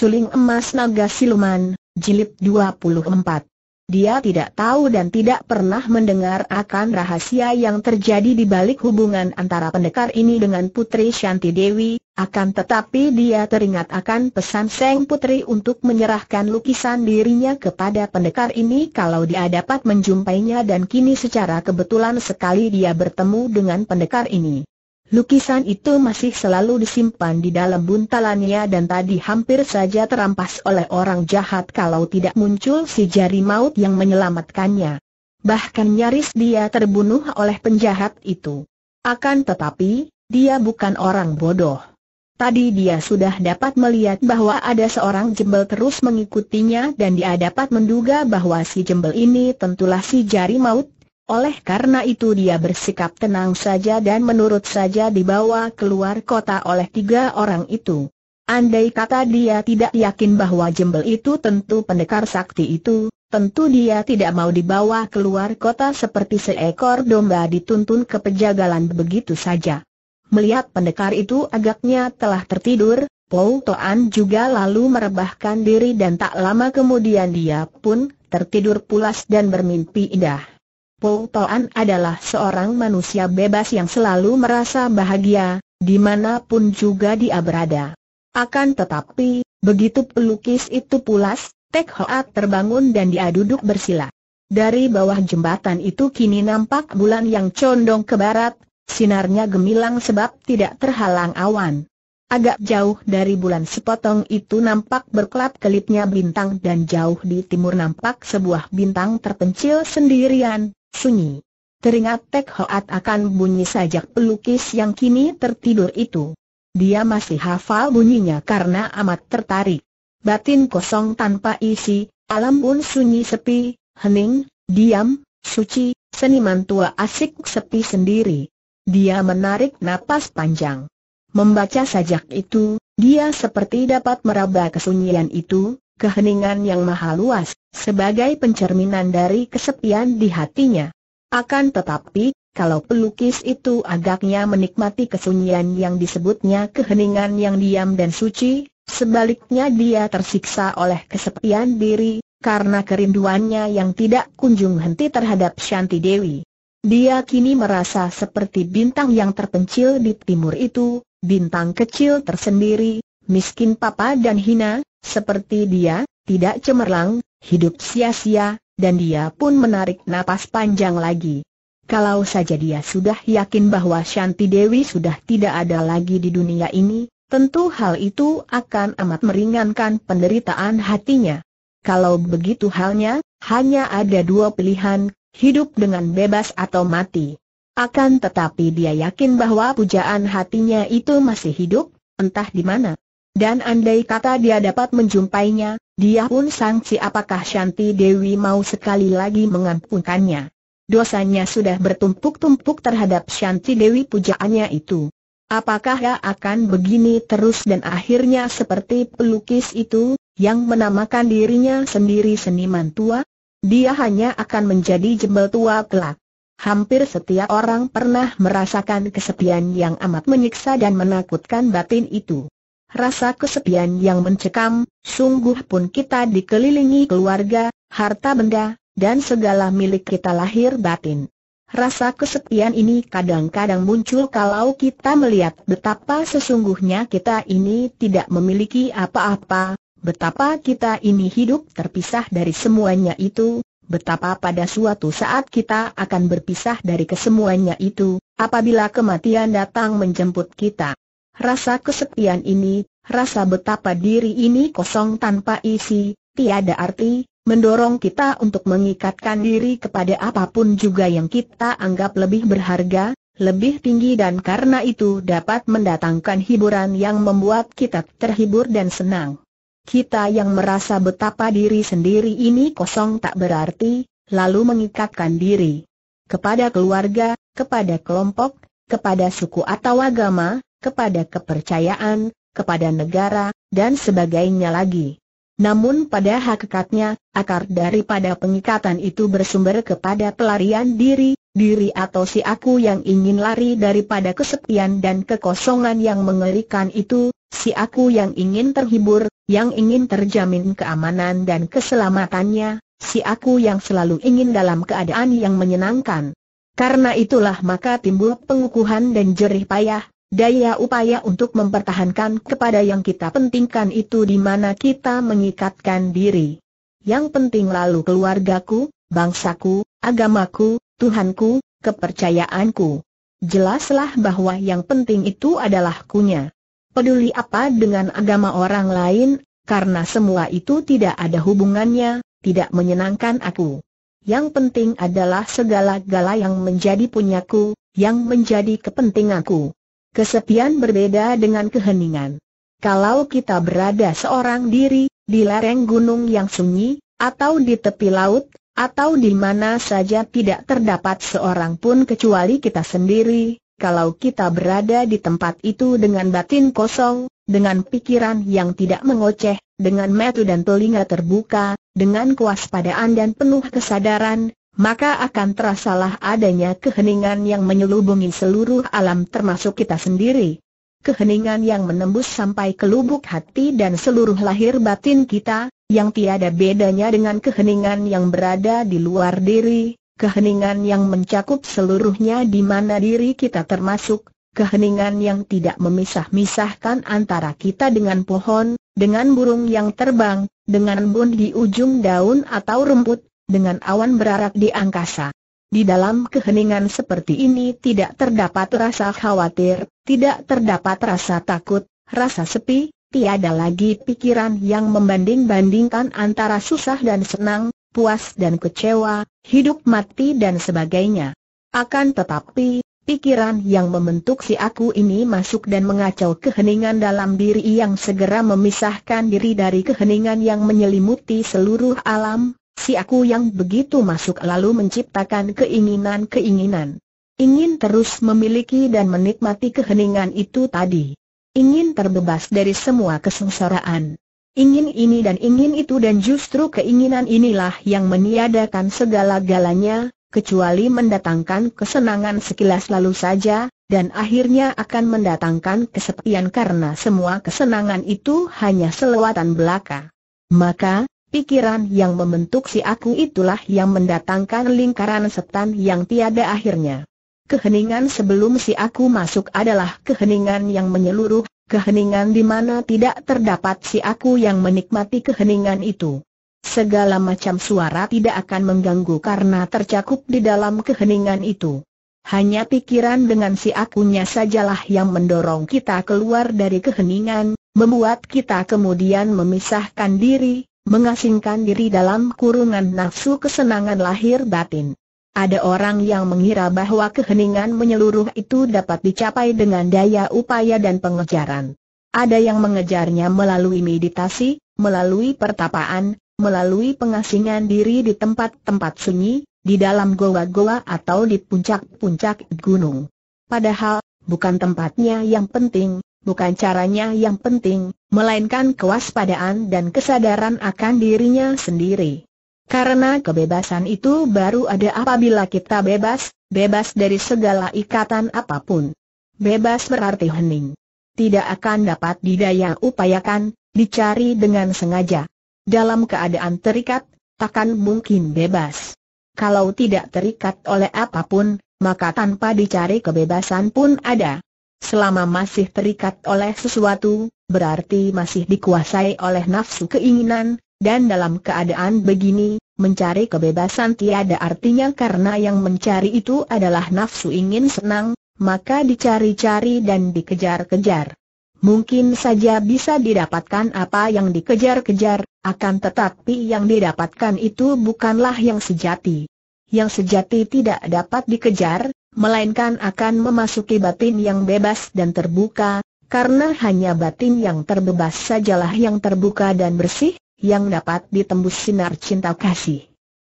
Suling Emas Naga Siluman, Jilid 24. Dia tidak tahu dan tidak pernah mendengar akan rahasia yang terjadi di balik hubungan antara pendekar ini dengan Putri Shanti Dewi, akan tetapi dia teringat akan pesan Seng Putri untuk menyerahkan lukisan dirinya kepada pendekar ini kalau dia dapat menjumpainya dan kini secara kebetulan sekali dia bertemu dengan pendekar ini. Lukisan itu masih selalu disimpan di dalam buntalannya dan tadi hampir saja terampas oleh orang jahat kalau tidak muncul si jari maut yang menyelamatkannya. Bahkan nyaris dia terbunuh oleh penjahat itu. Akan tetapi, dia bukan orang bodoh. Tadi dia sudah dapat melihat bahwa ada seorang jembel terus mengikutinya dan dia dapat menduga bahwa si jembel ini tentulah si jari maut oleh karena itu dia bersikap tenang saja dan menurut saja dibawa keluar kota oleh tiga orang itu. Andai kata dia tidak yakin bahwa jembel itu tentu pendekar sakti itu, tentu dia tidak mau dibawa keluar kota seperti seekor domba dituntun ke pejagalan begitu saja. Melihat pendekar itu agaknya telah tertidur, Pou Toan juga lalu merebahkan diri dan tak lama kemudian dia pun tertidur pulas dan bermimpi indah. Pou Toan adalah seorang manusia bebas yang selalu merasa bahagia, dimanapun juga dia berada. Akan tetapi, begitu pelukis itu pulas, Tek Hoat terbangun dan dia duduk bersila. Dari bawah jembatan itu kini nampak bulan yang condong ke barat, sinarnya gemilang sebab tidak terhalang awan. Agak jauh dari bulan sepotong itu nampak berkelap-kelipnya bintang dan jauh di timur nampak sebuah bintang terpencil sendirian, Sunyi. Teringat Tek Hoat akan bunyi sajak pelukis yang kini tertidur itu. Dia masih hafal bunyinya karena amat tertarik. Batin kosong tanpa isi, alam pun sunyi sepi, hening, diam, suci, seniman tua asik sepi sendiri. Dia menarik napas panjang. Membaca sajak itu, dia seperti dapat meraba kesunyian itu, keheningan yang maha luas, sebagai pencerminan dari kesepian di hatinya. Akan tetapi, kalau pelukis itu agaknya menikmati kesunyian yang disebutnya keheningan yang diam dan suci, sebaliknya dia tersiksa oleh kesepian diri, karena kerinduannya yang tidak kunjung henti terhadap Shanti Dewi. Dia kini merasa seperti bintang yang terpencil di timur itu, bintang kecil tersendiri, miskin papa dan hina, seperti dia, tidak cemerlang, hidup sia-sia, dan dia pun menarik napas panjang lagi. Kalau saja dia sudah yakin bahwa Shanti Dewi sudah tidak ada lagi di dunia ini, tentu hal itu akan amat meringankan penderitaan hatinya. Kalau begitu halnya, hanya ada dua pilihan, hidup dengan bebas atau mati. Akan tetapi dia yakin bahwa pujaan hatinya itu masih hidup, entah di mana. Dan andai kata dia dapat menjumpainya, dia pun sangsi apakah Shanti Dewi mau sekali lagi mengampunkannya. Dosanya sudah bertumpuk-tumpuk terhadap Shanti Dewi pujaannya itu. Apakah ia akan begini terus dan akhirnya seperti pelukis itu, yang menamakan dirinya sendiri seniman tua? Dia hanya akan menjadi jembel tua kelak. Hampir setiap orang pernah merasakan kesepian yang amat menyiksa dan menakutkan batin itu. Rasa kesepian yang mencekam, sungguh pun kita dikelilingi keluarga, harta benda, dan segala milik kita lahir batin. Rasa kesepian ini kadang-kadang muncul kalau kita melihat betapa sesungguhnya kita ini tidak memiliki apa-apa, betapa kita ini hidup terpisah dari semuanya itu, betapa pada suatu saat kita akan berpisah dari kesemuanya itu, apabila kematian datang menjemput kita. Rasa kesepian ini, rasa betapa diri ini kosong tanpa isi, tiada arti, mendorong kita untuk mengikatkan diri kepada apapun juga yang kita anggap lebih berharga, lebih tinggi dan karena itu dapat mendatangkan hiburan yang membuat kita terhibur dan senang. Kita yang merasa betapa diri sendiri ini kosong tak berarti, lalu mengikatkan diri kepada keluarga, kepada kelompok, kepada suku atau agama, kepada kepercayaan, kepada negara, dan sebagainya lagi. Namun pada hakikatnya, akar daripada pengikatan itu bersumber kepada pelarian diri, diri atau si aku yang ingin lari daripada kesepian dan kekosongan yang mengerikan itu, si aku yang ingin terhibur, yang ingin terjamin keamanan dan keselamatannya, si aku yang selalu ingin dalam keadaan yang menyenangkan. Karena itulah maka timbul pengukuhan dan jerih payah, Daya upaya untuk mempertahankan kepada yang kita pentingkan itu di mana kita mengikatkan diri. Yang penting lalu keluargaku, bangsaku, agamaku, Tuhanku, kepercayaanku. Jelaslah bahwa yang penting itu adalah kunya. Peduli apa dengan agama orang lain, karena semua itu tidak ada hubungannya, tidak menyenangkan aku. Yang penting adalah segala-gala yang menjadi punyaku, yang menjadi kepentinganku kesepian berbeda dengan keheningan. Kalau kita berada seorang diri, di lereng gunung yang sunyi, atau di tepi laut, atau di mana saja tidak terdapat seorang pun kecuali kita sendiri, kalau kita berada di tempat itu dengan batin kosong, dengan pikiran yang tidak mengoceh, dengan metu dan telinga terbuka, dengan kewaspadaan dan penuh kesadaran, maka akan terasalah adanya keheningan yang menyelubungi seluruh alam termasuk kita sendiri. Keheningan yang menembus sampai ke lubuk hati dan seluruh lahir batin kita, yang tiada bedanya dengan keheningan yang berada di luar diri, keheningan yang mencakup seluruhnya di mana diri kita termasuk, keheningan yang tidak memisah-misahkan antara kita dengan pohon, dengan burung yang terbang, dengan bun di ujung daun atau rumput, dengan awan berarak di angkasa. Di dalam keheningan seperti ini tidak terdapat rasa khawatir, tidak terdapat rasa takut, rasa sepi, tiada lagi pikiran yang membanding-bandingkan antara susah dan senang, puas dan kecewa, hidup mati dan sebagainya. Akan tetapi, pikiran yang membentuk si aku ini masuk dan mengacau keheningan dalam diri yang segera memisahkan diri dari keheningan yang menyelimuti seluruh alam, Si aku yang begitu masuk lalu menciptakan keinginan-keinginan. Ingin terus memiliki dan menikmati keheningan itu tadi. Ingin terbebas dari semua kesengsaraan. Ingin ini dan ingin itu dan justru keinginan inilah yang meniadakan segala-galanya, kecuali mendatangkan kesenangan sekilas lalu saja, dan akhirnya akan mendatangkan kesepian karena semua kesenangan itu hanya selewatan belaka. Maka, Pikiran yang membentuk si aku itulah yang mendatangkan lingkaran setan yang tiada akhirnya. Keheningan sebelum si aku masuk adalah keheningan yang menyeluruh, keheningan di mana tidak terdapat si aku yang menikmati keheningan itu. Segala macam suara tidak akan mengganggu karena tercakup di dalam keheningan itu. Hanya pikiran dengan si akunya sajalah yang mendorong kita keluar dari keheningan, membuat kita kemudian memisahkan diri, mengasingkan diri dalam kurungan nafsu kesenangan lahir batin. Ada orang yang mengira bahwa keheningan menyeluruh itu dapat dicapai dengan daya upaya dan pengejaran. Ada yang mengejarnya melalui meditasi, melalui pertapaan, melalui pengasingan diri di tempat-tempat sunyi, di dalam goa-goa atau di puncak-puncak gunung. Padahal, bukan tempatnya yang penting, bukan caranya yang penting, melainkan kewaspadaan dan kesadaran akan dirinya sendiri. Karena kebebasan itu baru ada apabila kita bebas, bebas dari segala ikatan apapun. Bebas berarti hening. Tidak akan dapat didaya upayakan, dicari dengan sengaja. Dalam keadaan terikat, takkan mungkin bebas. Kalau tidak terikat oleh apapun, maka tanpa dicari kebebasan pun ada. Selama masih terikat oleh sesuatu, berarti masih dikuasai oleh nafsu keinginan, dan dalam keadaan begini, mencari kebebasan tiada artinya karena yang mencari itu adalah nafsu ingin senang, maka dicari-cari dan dikejar-kejar. Mungkin saja bisa didapatkan apa yang dikejar-kejar, akan tetapi yang didapatkan itu bukanlah yang sejati. Yang sejati tidak dapat dikejar, melainkan akan memasuki batin yang bebas dan terbuka, karena hanya batin yang terbebas sajalah yang terbuka dan bersih, yang dapat ditembus sinar cinta kasih.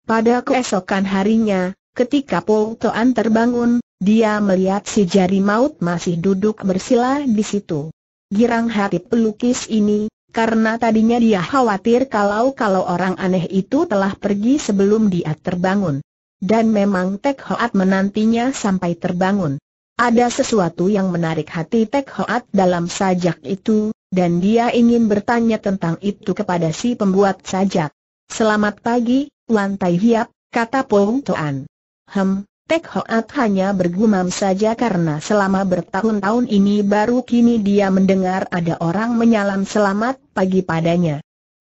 Pada keesokan harinya, ketika Paul Toan terbangun, dia melihat si jari maut masih duduk bersila di situ. Girang hati pelukis ini, karena tadinya dia khawatir kalau-kalau orang aneh itu telah pergi sebelum dia terbangun. Dan memang Tek Hoat menantinya sampai terbangun. Ada sesuatu yang menarik hati Tek Hoat dalam sajak itu, dan dia ingin bertanya tentang itu kepada si pembuat sajak. Selamat pagi, lantai Tai Hiap, kata Pong Toan. Hem, Tek Hoat hanya bergumam saja karena selama bertahun-tahun ini baru kini dia mendengar ada orang menyalam selamat pagi padanya.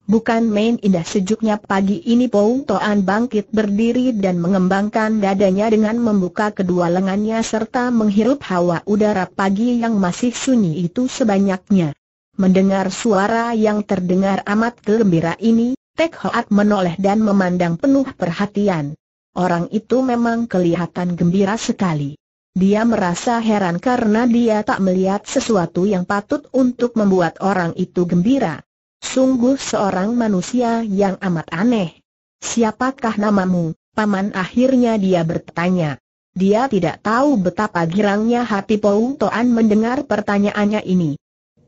Bukan main indah sejuknya pagi ini Pou Toan bangkit berdiri dan mengembangkan dadanya dengan membuka kedua lengannya serta menghirup hawa udara pagi yang masih sunyi itu sebanyaknya. Mendengar suara yang terdengar amat gembira ini, Tek Hoat menoleh dan memandang penuh perhatian. Orang itu memang kelihatan gembira sekali. Dia merasa heran karena dia tak melihat sesuatu yang patut untuk membuat orang itu gembira. Sungguh seorang manusia yang amat aneh. Siapakah namamu, paman akhirnya dia bertanya. Dia tidak tahu betapa girangnya hati Pou Toan mendengar pertanyaannya ini.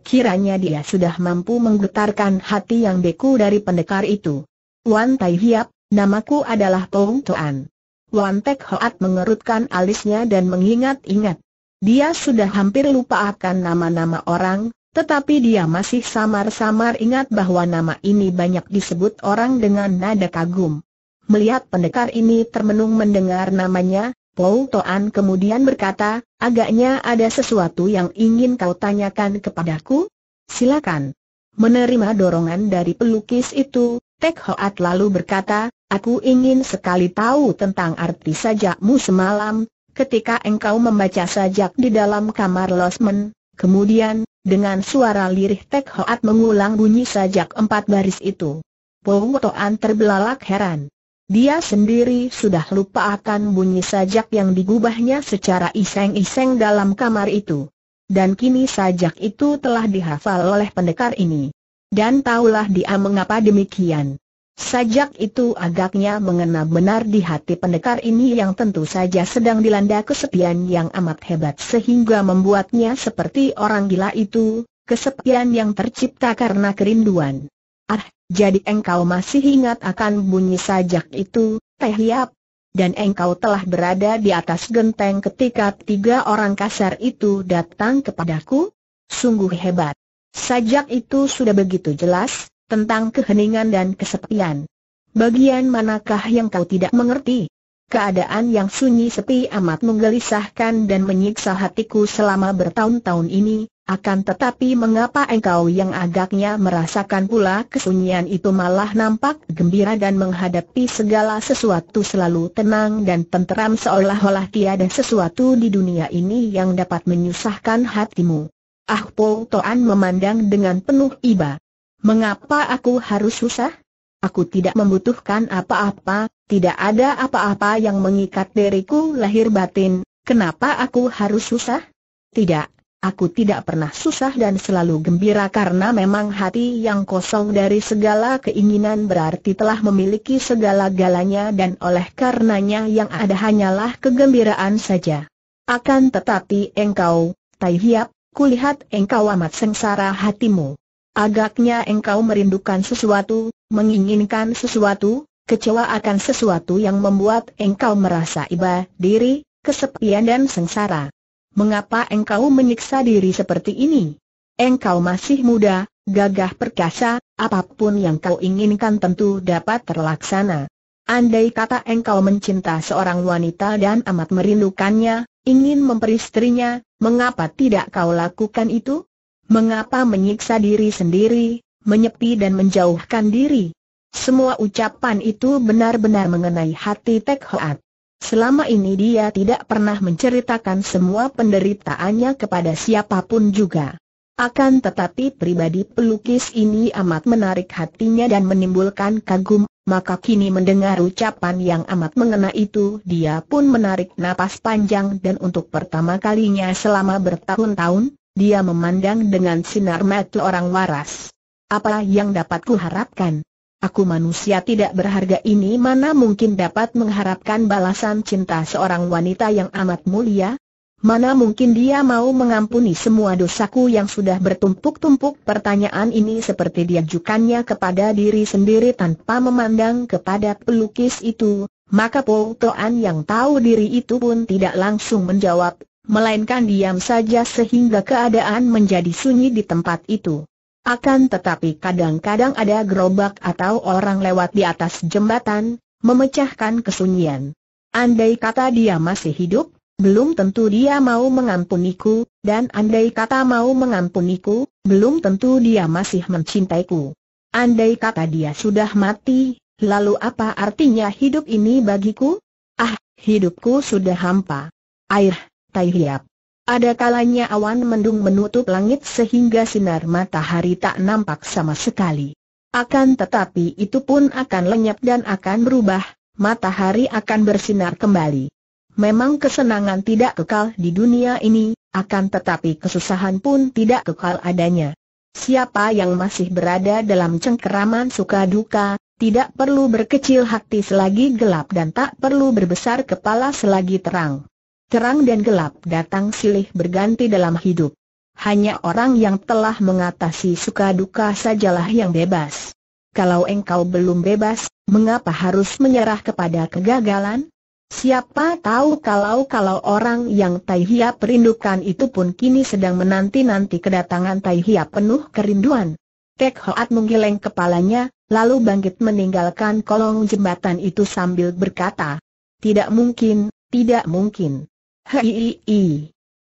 Kiranya dia sudah mampu menggetarkan hati yang beku dari pendekar itu. Wan Tai Hiap, namaku adalah Pou Toan. Wan Tek Hoat mengerutkan alisnya dan mengingat-ingat. Dia sudah hampir lupa akan nama-nama orang, tetapi dia masih samar-samar ingat bahwa nama ini banyak disebut orang dengan nada kagum. Melihat pendekar ini termenung mendengar namanya, Paul Toan kemudian berkata, agaknya ada sesuatu yang ingin kau tanyakan kepadaku? Silakan. Menerima dorongan dari pelukis itu, Tek Hoat lalu berkata, aku ingin sekali tahu tentang arti sajakmu semalam, ketika engkau membaca sajak di dalam kamar losmen, kemudian, dengan suara lirih Tek Hoat mengulang bunyi sajak empat baris itu. Poung Toan terbelalak heran. Dia sendiri sudah lupa akan bunyi sajak yang digubahnya secara iseng-iseng dalam kamar itu. Dan kini sajak itu telah dihafal oleh pendekar ini. Dan taulah dia mengapa demikian. Sajak itu agaknya mengena benar di hati pendekar ini yang tentu saja sedang dilanda kesepian yang amat hebat sehingga membuatnya seperti orang gila itu, kesepian yang tercipta karena kerinduan. Ah, jadi engkau masih ingat akan bunyi sajak itu, Teh Hiap? Dan engkau telah berada di atas genteng ketika tiga orang kasar itu datang kepadaku? Sungguh hebat. Sajak itu sudah begitu jelas, tentang keheningan dan kesepian. Bagian manakah yang kau tidak mengerti? Keadaan yang sunyi sepi amat menggelisahkan dan menyiksa hatiku selama bertahun-tahun ini, akan tetapi mengapa engkau yang agaknya merasakan pula kesunyian itu malah nampak gembira dan menghadapi segala sesuatu selalu tenang dan tenteram seolah-olah tiada sesuatu di dunia ini yang dapat menyusahkan hatimu. Ah Po Toan memandang dengan penuh iba. Mengapa aku harus susah? Aku tidak membutuhkan apa-apa, tidak ada apa-apa yang mengikat diriku lahir batin, kenapa aku harus susah? Tidak, Aku tidak pernah susah dan selalu gembira karena memang hati yang kosong dari segala keinginan berarti telah memiliki segala galanya dan oleh karenanya yang ada hanyalah kegembiraan saja. Akan tetapi engkau, Tai Hiap, kulihat engkau amat sengsara hatimu. Agaknya engkau merindukan sesuatu, menginginkan sesuatu, kecewa akan sesuatu yang membuat engkau merasa iba diri, kesepian dan sengsara. Mengapa engkau menyiksa diri seperti ini? Engkau masih muda, gagah perkasa, apapun yang kau inginkan tentu dapat terlaksana. Andai kata engkau mencinta seorang wanita dan amat merindukannya, ingin memperistrinya, mengapa tidak kau lakukan itu? Mengapa menyiksa diri sendiri, menyepi dan menjauhkan diri? Semua ucapan itu benar-benar mengenai hati Tek Hoat. Selama ini dia tidak pernah menceritakan semua penderitaannya kepada siapapun juga. Akan tetapi pribadi pelukis ini amat menarik hatinya dan menimbulkan kagum, maka kini mendengar ucapan yang amat mengena itu dia pun menarik napas panjang dan untuk pertama kalinya selama bertahun-tahun, dia memandang dengan sinar mata orang waras. Apa yang dapat kuharapkan? Aku manusia tidak berharga ini mana mungkin dapat mengharapkan balasan cinta seorang wanita yang amat mulia? Mana mungkin dia mau mengampuni semua dosaku yang sudah bertumpuk-tumpuk pertanyaan ini seperti diajukannya kepada diri sendiri tanpa memandang kepada pelukis itu, maka Paul Toan yang tahu diri itu pun tidak langsung menjawab, melainkan diam saja sehingga keadaan menjadi sunyi di tempat itu. Akan tetapi kadang-kadang ada gerobak atau orang lewat di atas jembatan, memecahkan kesunyian. Andai kata dia masih hidup, belum tentu dia mau mengampuniku, dan andai kata mau mengampuniku, belum tentu dia masih mencintaiku. Andai kata dia sudah mati, lalu apa artinya hidup ini bagiku? Ah, hidupku sudah hampa. Air, Tai Hiap. Ada kalanya awan mendung menutup langit sehingga sinar matahari tak nampak sama sekali. Akan tetapi itu pun akan lenyap dan akan berubah, matahari akan bersinar kembali. Memang kesenangan tidak kekal di dunia ini, akan tetapi kesusahan pun tidak kekal adanya. Siapa yang masih berada dalam cengkeraman suka duka, tidak perlu berkecil hati selagi gelap dan tak perlu berbesar kepala selagi terang terang dan gelap datang silih berganti dalam hidup. Hanya orang yang telah mengatasi suka duka sajalah yang bebas. Kalau engkau belum bebas, mengapa harus menyerah kepada kegagalan? Siapa tahu kalau-kalau orang yang Tai perindukan itu pun kini sedang menanti-nanti kedatangan Tai penuh kerinduan. Tek Hoat menggeleng kepalanya, lalu bangkit meninggalkan kolong jembatan itu sambil berkata, Tidak mungkin, tidak mungkin. Hei,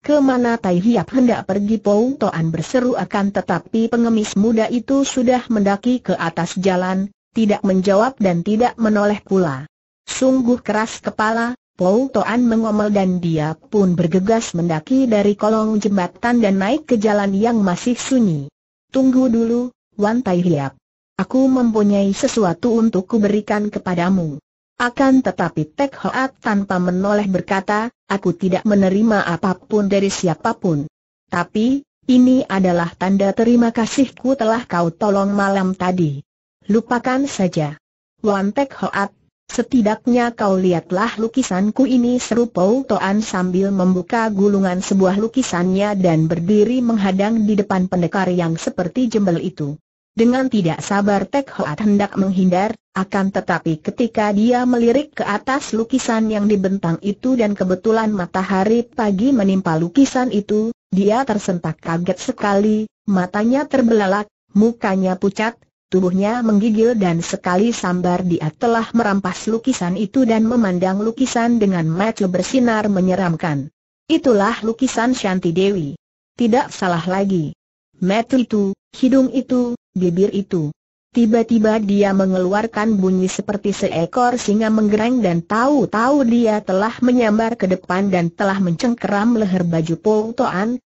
kemana Tai Hiap hendak pergi Pou Toan berseru akan tetapi pengemis muda itu sudah mendaki ke atas jalan, tidak menjawab dan tidak menoleh pula. Sungguh keras kepala, Pou Toan mengomel dan dia pun bergegas mendaki dari kolong jembatan dan naik ke jalan yang masih sunyi. Tunggu dulu, Wan Tai Hiap. Aku mempunyai sesuatu untuk kuberikan kepadamu. Akan tetapi Tek Hoat tanpa menoleh berkata, aku tidak menerima apapun dari siapapun. Tapi, ini adalah tanda terima kasihku telah kau tolong malam tadi. Lupakan saja. Wan Tek Hoat, setidaknya kau lihatlah lukisanku ini seru Pou Toan sambil membuka gulungan sebuah lukisannya dan berdiri menghadang di depan pendekar yang seperti jembel itu. Dengan tidak sabar Tek Hoat hendak menghindar, akan tetapi ketika dia melirik ke atas lukisan yang dibentang itu dan kebetulan matahari pagi menimpa lukisan itu, dia tersentak kaget sekali, matanya terbelalak, mukanya pucat, tubuhnya menggigil dan sekali sambar dia telah merampas lukisan itu dan memandang lukisan dengan mata bersinar menyeramkan. Itulah lukisan Shanti Dewi. Tidak salah lagi. Mata itu, hidung itu, bibir itu. Tiba-tiba dia mengeluarkan bunyi seperti seekor singa menggerang dan tahu-tahu dia telah menyambar ke depan dan telah mencengkeram leher baju Paul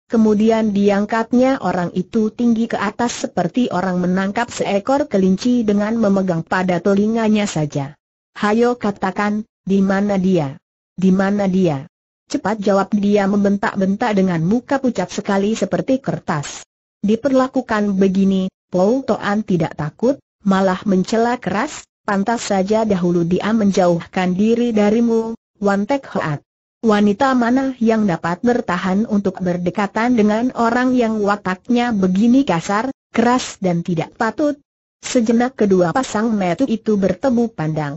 kemudian diangkatnya orang itu tinggi ke atas seperti orang menangkap seekor kelinci dengan memegang pada telinganya saja. Hayo katakan, di mana dia? Di mana dia? Cepat jawab dia membentak-bentak dengan muka pucat sekali seperti kertas. Diperlakukan begini, Paul Toan tidak takut, malah mencela keras, pantas saja dahulu dia menjauhkan diri darimu, Wan Tek Hoat. Wanita mana yang dapat bertahan untuk berdekatan dengan orang yang wataknya begini kasar, keras dan tidak patut? Sejenak kedua pasang mata itu bertemu pandang.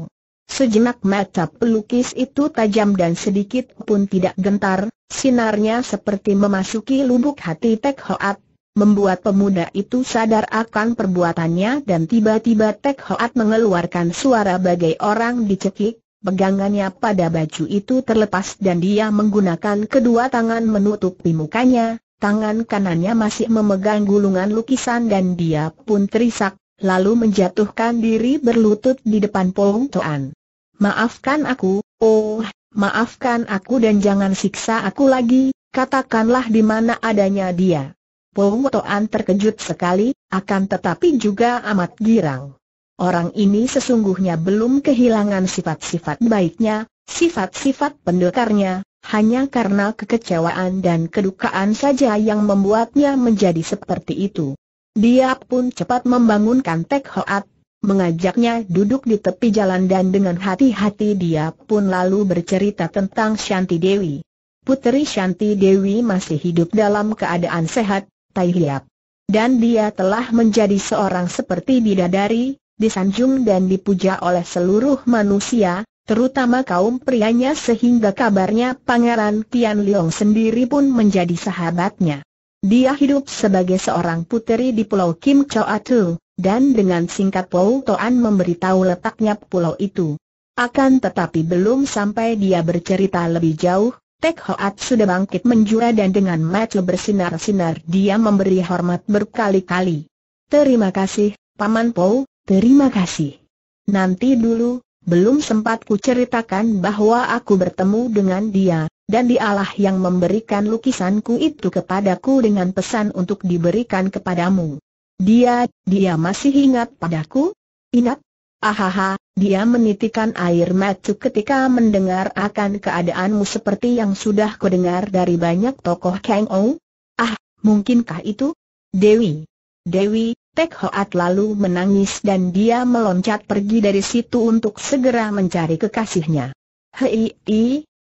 Sejenak mata pelukis itu tajam dan sedikit pun tidak gentar, sinarnya seperti memasuki lubuk hati Tek Hoat, membuat pemuda itu sadar akan perbuatannya dan tiba-tiba Tek Hoat mengeluarkan suara bagai orang dicekik, pegangannya pada baju itu terlepas dan dia menggunakan kedua tangan menutupi mukanya, tangan kanannya masih memegang gulungan lukisan dan dia pun terisak, lalu menjatuhkan diri berlutut di depan Pong Toan. Maafkan aku, oh, maafkan aku dan jangan siksa aku lagi, katakanlah di mana adanya dia. Toan terkejut sekali, akan tetapi juga amat girang. Orang ini sesungguhnya belum kehilangan sifat-sifat baiknya, sifat-sifat pendekarnya, hanya karena kekecewaan dan kedukaan saja yang membuatnya menjadi seperti itu. Dia pun cepat membangunkan Tek Hoat, mengajaknya duduk di tepi jalan dan dengan hati-hati dia pun lalu bercerita tentang Shanti Dewi. Putri Shanti Dewi masih hidup dalam keadaan sehat, Tai Hiap. Dan dia telah menjadi seorang seperti bidadari, disanjung dan dipuja oleh seluruh manusia, terutama kaum prianya sehingga kabarnya Pangeran Tian Liong sendiri pun menjadi sahabatnya. Dia hidup sebagai seorang puteri di Pulau Kim Chau Atu, dan dengan singkat Pou Toan memberitahu letaknya pulau itu. Akan tetapi belum sampai dia bercerita lebih jauh, Tek Hoat sudah bangkit menjura dan dengan mata bersinar-sinar dia memberi hormat berkali-kali. Terima kasih, Paman Po, terima kasih. Nanti dulu, belum sempat ku ceritakan bahwa aku bertemu dengan dia, dan dialah yang memberikan lukisanku itu kepadaku dengan pesan untuk diberikan kepadamu. Dia, dia masih ingat padaku? Ingat? Ahaha, dia menitikan air mata ketika mendengar akan keadaanmu seperti yang sudah kudengar dari banyak tokoh Kang Ou. Ah, mungkinkah itu? Dewi. Dewi, Tek Hoat lalu menangis dan dia meloncat pergi dari situ untuk segera mencari kekasihnya. Hei,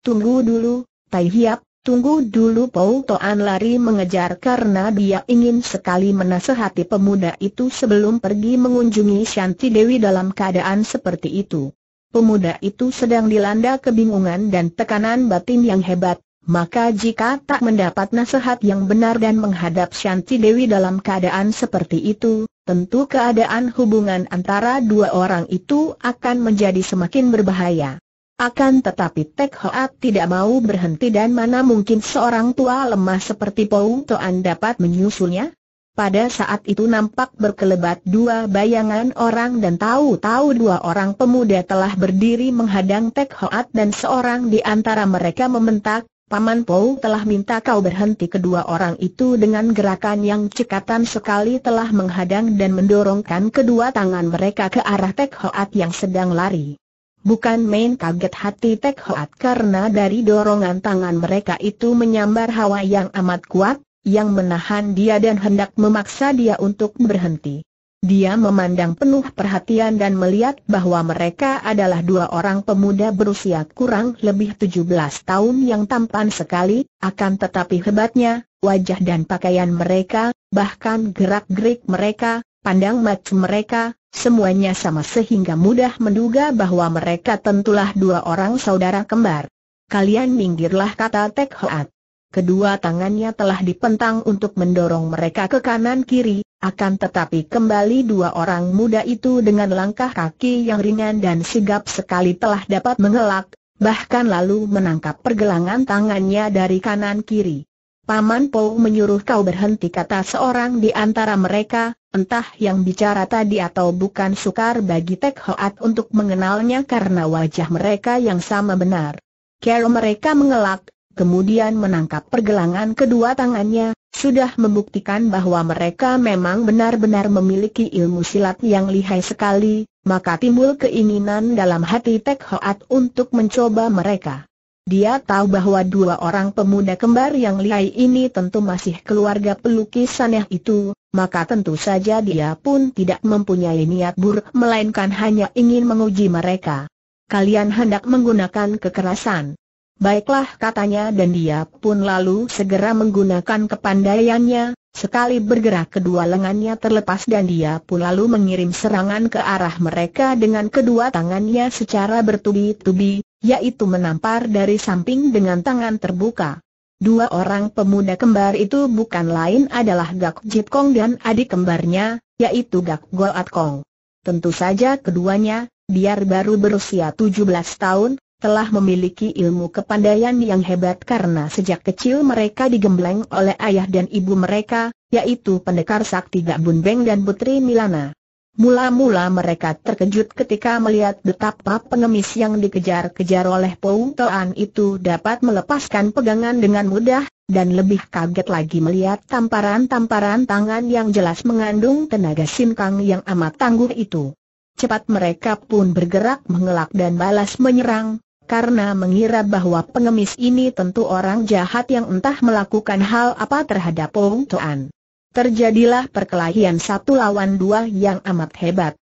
tunggu dulu, Tai Hiap, Tunggu dulu Paul Toan lari mengejar karena dia ingin sekali menasehati pemuda itu sebelum pergi mengunjungi Shanti Dewi dalam keadaan seperti itu. Pemuda itu sedang dilanda kebingungan dan tekanan batin yang hebat, maka jika tak mendapat nasihat yang benar dan menghadap Shanti Dewi dalam keadaan seperti itu, tentu keadaan hubungan antara dua orang itu akan menjadi semakin berbahaya. Akan tetapi Tek Hoat tidak mau berhenti dan mana mungkin seorang tua lemah seperti Pou Toan dapat menyusulnya? Pada saat itu nampak berkelebat dua bayangan orang dan tahu-tahu dua orang pemuda telah berdiri menghadang Tek Hoat dan seorang di antara mereka mementak, Paman Pou telah minta kau berhenti kedua orang itu dengan gerakan yang cekatan sekali telah menghadang dan mendorongkan kedua tangan mereka ke arah Tek Hoat yang sedang lari. Bukan main kaget hati Tek Hoat karena dari dorongan tangan mereka itu menyambar hawa yang amat kuat, yang menahan dia dan hendak memaksa dia untuk berhenti. Dia memandang penuh perhatian dan melihat bahwa mereka adalah dua orang pemuda berusia kurang lebih 17 tahun yang tampan sekali, akan tetapi hebatnya, wajah dan pakaian mereka, bahkan gerak-gerik mereka, pandang mata mereka, Semuanya sama sehingga mudah menduga bahwa mereka tentulah dua orang saudara kembar. Kalian minggirlah kata Tek Hoat. Kedua tangannya telah dipentang untuk mendorong mereka ke kanan kiri, akan tetapi kembali dua orang muda itu dengan langkah kaki yang ringan dan sigap sekali telah dapat mengelak, bahkan lalu menangkap pergelangan tangannya dari kanan kiri. Paman Po menyuruh kau berhenti kata seorang di antara mereka, Entah yang bicara tadi atau bukan sukar bagi Tek Hoat untuk mengenalnya karena wajah mereka yang sama benar. Kero mereka mengelak, kemudian menangkap pergelangan kedua tangannya, sudah membuktikan bahwa mereka memang benar-benar memiliki ilmu silat yang lihai sekali, maka timbul keinginan dalam hati Tek Hoat untuk mencoba mereka. Dia tahu bahwa dua orang pemuda kembar yang lihai ini tentu masih keluarga pelukis sanah itu, maka tentu saja dia pun tidak mempunyai niat buruk melainkan hanya ingin menguji mereka. Kalian hendak menggunakan kekerasan. Baiklah katanya dan dia pun lalu segera menggunakan kepandaiannya, sekali bergerak kedua lengannya terlepas dan dia pun lalu mengirim serangan ke arah mereka dengan kedua tangannya secara bertubi-tubi, yaitu menampar dari samping dengan tangan terbuka. Dua orang pemuda kembar itu bukan lain adalah Gak Jip Kong dan adik kembarnya, yaitu Gak Goat Kong. Tentu saja keduanya, biar baru berusia 17 tahun, telah memiliki ilmu kepandaian yang hebat karena sejak kecil mereka digembleng oleh ayah dan ibu mereka, yaitu pendekar sakti Gak Bun Beng dan Putri Milana. Mula-mula mereka terkejut ketika melihat betapa pengemis yang dikejar-kejar oleh Pou Toan itu dapat melepaskan pegangan dengan mudah, dan lebih kaget lagi melihat tamparan-tamparan tangan yang jelas mengandung tenaga sinkang yang amat tangguh itu. Cepat mereka pun bergerak mengelak dan balas menyerang, karena mengira bahwa pengemis ini tentu orang jahat yang entah melakukan hal apa terhadap Pou Toan. Terjadilah perkelahian satu lawan dua yang amat hebat.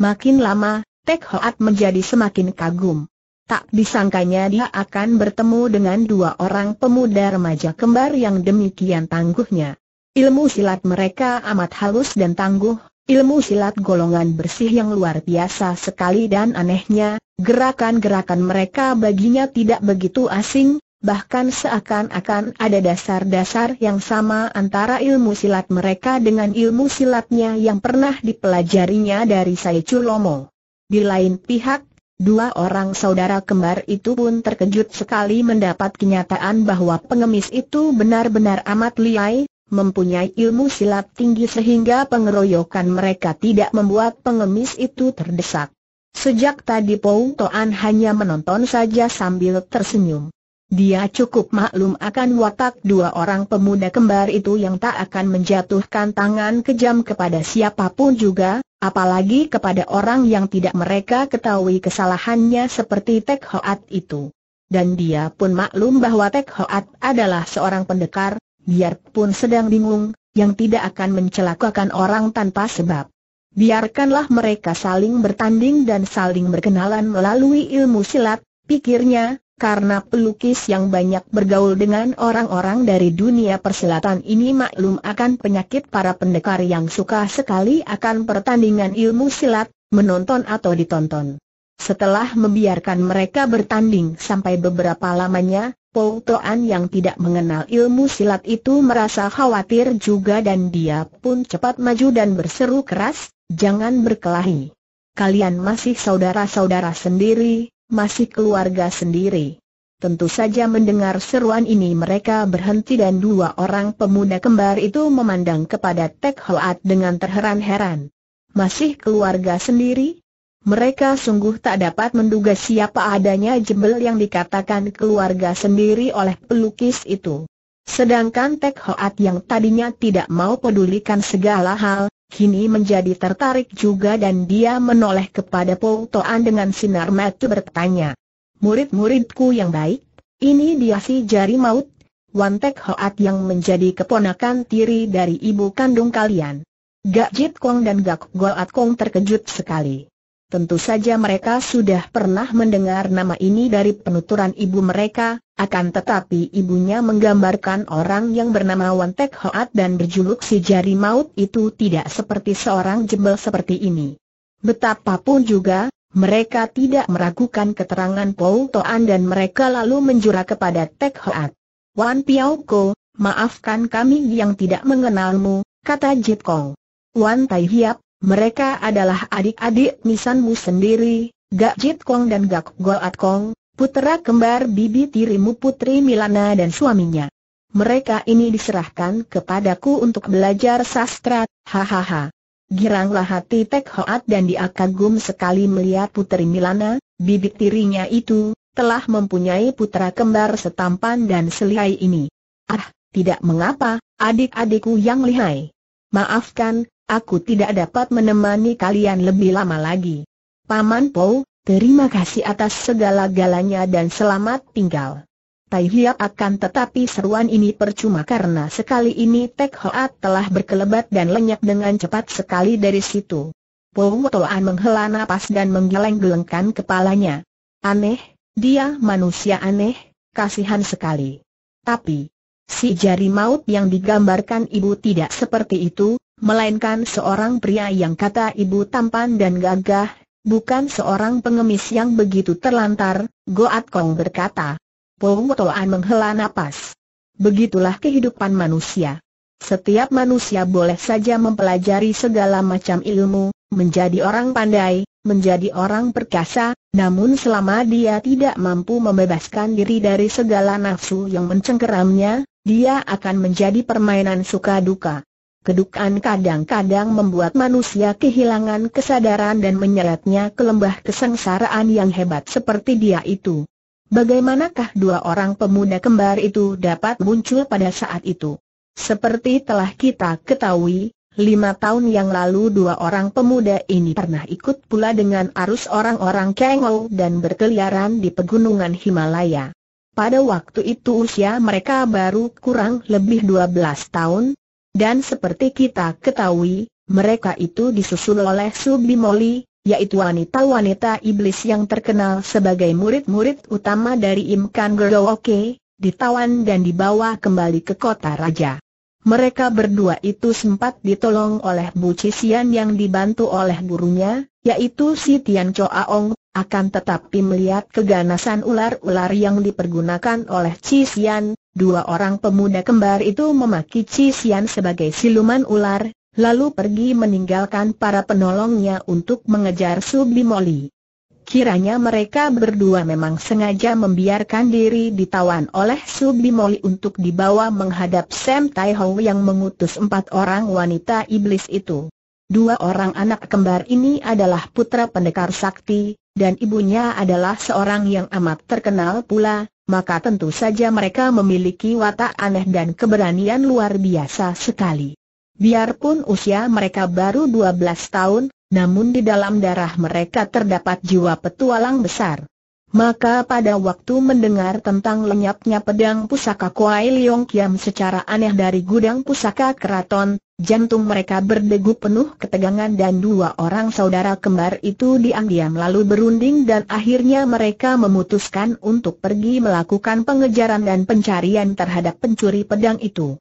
Makin lama, Tek Hoat menjadi semakin kagum. Tak disangkanya dia akan bertemu dengan dua orang pemuda remaja kembar yang demikian tangguhnya. Ilmu silat mereka amat halus dan tangguh, ilmu silat golongan bersih yang luar biasa sekali dan anehnya, gerakan-gerakan mereka baginya tidak begitu asing, bahkan seakan-akan ada dasar-dasar yang sama antara ilmu silat mereka dengan ilmu silatnya yang pernah dipelajarinya dari Saichu Lomo. Di lain pihak, dua orang saudara kembar itu pun terkejut sekali mendapat kenyataan bahwa pengemis itu benar-benar amat liai, mempunyai ilmu silat tinggi sehingga pengeroyokan mereka tidak membuat pengemis itu terdesak. Sejak tadi Pou Toan hanya menonton saja sambil tersenyum. Dia cukup maklum akan watak dua orang pemuda kembar itu yang tak akan menjatuhkan tangan kejam kepada siapapun juga, apalagi kepada orang yang tidak mereka ketahui kesalahannya seperti Tek Hoat itu. Dan dia pun maklum bahwa Tek Hoat adalah seorang pendekar, biarpun sedang bingung, yang tidak akan mencelakakan orang tanpa sebab. Biarkanlah mereka saling bertanding dan saling berkenalan melalui ilmu silat, pikirnya, karena pelukis yang banyak bergaul dengan orang-orang dari dunia persilatan ini maklum akan penyakit para pendekar yang suka sekali akan pertandingan ilmu silat, menonton atau ditonton. Setelah membiarkan mereka bertanding sampai beberapa lamanya, Pou yang tidak mengenal ilmu silat itu merasa khawatir juga dan dia pun cepat maju dan berseru keras, jangan berkelahi. Kalian masih saudara-saudara sendiri, masih keluarga sendiri. Tentu saja mendengar seruan ini mereka berhenti dan dua orang pemuda kembar itu memandang kepada Tek Hoat dengan terheran-heran. Masih keluarga sendiri? Mereka sungguh tak dapat menduga siapa adanya jebel yang dikatakan keluarga sendiri oleh pelukis itu. Sedangkan Tek Hoat yang tadinya tidak mau pedulikan segala hal, kini menjadi tertarik juga dan dia menoleh kepada Paul Toan dengan sinar mata bertanya. Murid-muridku yang baik, ini dia si jari maut, Wan Tek Hoat yang menjadi keponakan tiri dari ibu kandung kalian. Gak Jit Kong dan Gak Goat Kong terkejut sekali. Tentu saja mereka sudah pernah mendengar nama ini dari penuturan ibu mereka, akan tetapi ibunya menggambarkan orang yang bernama Wan Tek Hoat dan berjuluk si jari maut itu tidak seperti seorang jebel seperti ini. Betapapun juga, mereka tidak meragukan keterangan Paul Toan dan mereka lalu menjura kepada Tek Hoat. Wan Piao Ko, maafkan kami yang tidak mengenalmu, kata Jit Kong. Wan Tai Hiap, mereka adalah adik-adik nisanmu sendiri, Gak Jit Kong dan Gak Goat Kong, putera kembar bibi tirimu Putri Milana dan suaminya. Mereka ini diserahkan kepadaku untuk belajar sastra, hahaha. Giranglah hati Tek Hoat dan dia kagum sekali melihat Putri Milana, bibi tirinya itu, telah mempunyai putra kembar setampan dan selihai ini. Ah, tidak mengapa, adik-adikku yang lihai. Maafkan, Aku tidak dapat menemani kalian lebih lama lagi. Paman Po, terima kasih atas segala-galanya dan selamat tinggal. Tai Hiap akan tetapi seruan ini percuma karena sekali ini Tek Hoat telah berkelebat dan lenyap dengan cepat sekali dari situ. Po Toan menghela nafas dan menggeleng-gelengkan kepalanya. Aneh, dia manusia aneh, kasihan sekali. Tapi, si jari maut yang digambarkan ibu tidak seperti itu, melainkan seorang pria yang kata ibu tampan dan gagah, bukan seorang pengemis yang begitu terlantar, Goat Kong berkata. Powotoan menghela napas. Begitulah kehidupan manusia. Setiap manusia boleh saja mempelajari segala macam ilmu, menjadi orang pandai, menjadi orang perkasa, namun selama dia tidak mampu membebaskan diri dari segala nafsu yang mencengkeramnya, dia akan menjadi permainan suka duka kedukaan kadang-kadang membuat manusia kehilangan kesadaran dan menyeretnya ke lembah kesengsaraan yang hebat seperti dia itu. Bagaimanakah dua orang pemuda kembar itu dapat muncul pada saat itu? Seperti telah kita ketahui, lima tahun yang lalu dua orang pemuda ini pernah ikut pula dengan arus orang-orang Kengol dan berkeliaran di pegunungan Himalaya. Pada waktu itu usia mereka baru kurang lebih dua belas tahun, dan seperti kita ketahui, mereka itu disusul oleh Sublimoli, yaitu wanita-wanita iblis yang terkenal sebagai murid-murid utama dari Imkan Oke, ditawan dan dibawa kembali ke kota raja. Mereka berdua itu sempat ditolong oleh Bu Cisian yang dibantu oleh gurunya, yaitu si Tian Choa Ong, akan tetapi melihat keganasan ular-ular yang dipergunakan oleh Xian, dua orang pemuda kembar itu memaki Xian sebagai siluman ular, lalu pergi meninggalkan para penolongnya untuk mengejar Sublimoli. Kiranya mereka berdua memang sengaja membiarkan diri ditawan oleh Sublimoli untuk dibawa menghadap Sam Tai yang mengutus empat orang wanita iblis itu. Dua orang anak kembar ini adalah putra pendekar sakti, dan ibunya adalah seorang yang amat terkenal pula, maka tentu saja mereka memiliki watak aneh dan keberanian luar biasa sekali. Biarpun usia mereka baru 12 tahun, namun di dalam darah mereka terdapat jiwa petualang besar. Maka pada waktu mendengar tentang lenyapnya pedang pusaka Kuai Leong Kiam secara aneh dari gudang pusaka keraton, jantung mereka berdegup penuh ketegangan dan dua orang saudara kembar itu diam-diam lalu berunding dan akhirnya mereka memutuskan untuk pergi melakukan pengejaran dan pencarian terhadap pencuri pedang itu.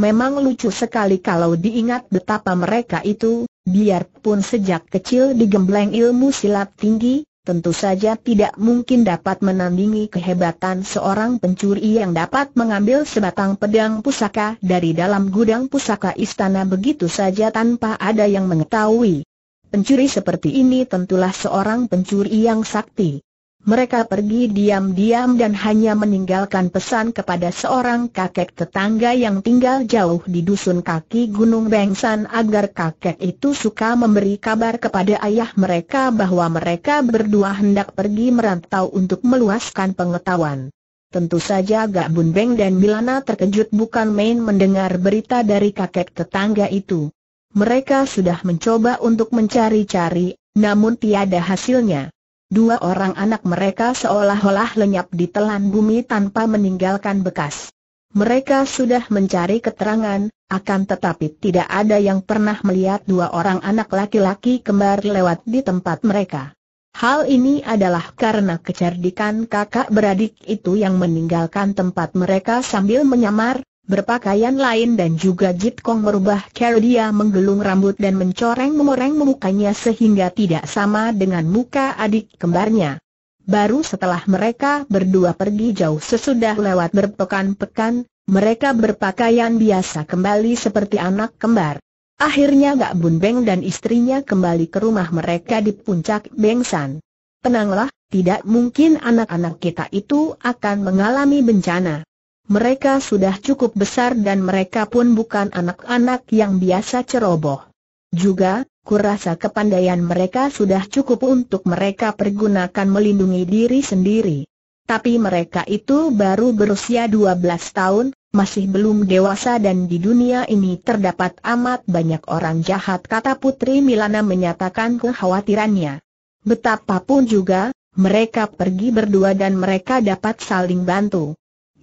Memang lucu sekali kalau diingat betapa mereka itu, biarpun sejak kecil digembleng ilmu silat tinggi, tentu saja tidak mungkin dapat menandingi kehebatan seorang pencuri yang dapat mengambil sebatang pedang pusaka dari dalam gudang pusaka istana begitu saja tanpa ada yang mengetahui. Pencuri seperti ini tentulah seorang pencuri yang sakti. Mereka pergi diam-diam dan hanya meninggalkan pesan kepada seorang kakek tetangga yang tinggal jauh di dusun kaki Gunung Bengsan agar kakek itu suka memberi kabar kepada ayah mereka bahwa mereka berdua hendak pergi merantau untuk meluaskan pengetahuan. Tentu saja Gak Bun Beng dan Milana terkejut bukan main mendengar berita dari kakek tetangga itu. Mereka sudah mencoba untuk mencari-cari, namun tiada hasilnya. Dua orang anak mereka seolah-olah lenyap di telan bumi tanpa meninggalkan bekas. Mereka sudah mencari keterangan, akan tetapi tidak ada yang pernah melihat dua orang anak laki-laki kembar lewat di tempat mereka. Hal ini adalah karena kecerdikan kakak beradik itu yang meninggalkan tempat mereka sambil menyamar, berpakaian lain dan juga Jit Kong merubah cara dia menggelung rambut dan mencoreng-memoreng mukanya sehingga tidak sama dengan muka adik kembarnya. Baru setelah mereka berdua pergi jauh sesudah lewat berpekan-pekan, mereka berpakaian biasa kembali seperti anak kembar. Akhirnya Gak Bun Beng dan istrinya kembali ke rumah mereka di puncak Bengsan. Tenanglah, tidak mungkin anak-anak kita itu akan mengalami bencana mereka sudah cukup besar dan mereka pun bukan anak-anak yang biasa ceroboh. Juga, kurasa kepandaian mereka sudah cukup untuk mereka pergunakan melindungi diri sendiri. Tapi mereka itu baru berusia 12 tahun, masih belum dewasa dan di dunia ini terdapat amat banyak orang jahat kata Putri Milana menyatakan kekhawatirannya. Betapapun juga, mereka pergi berdua dan mereka dapat saling bantu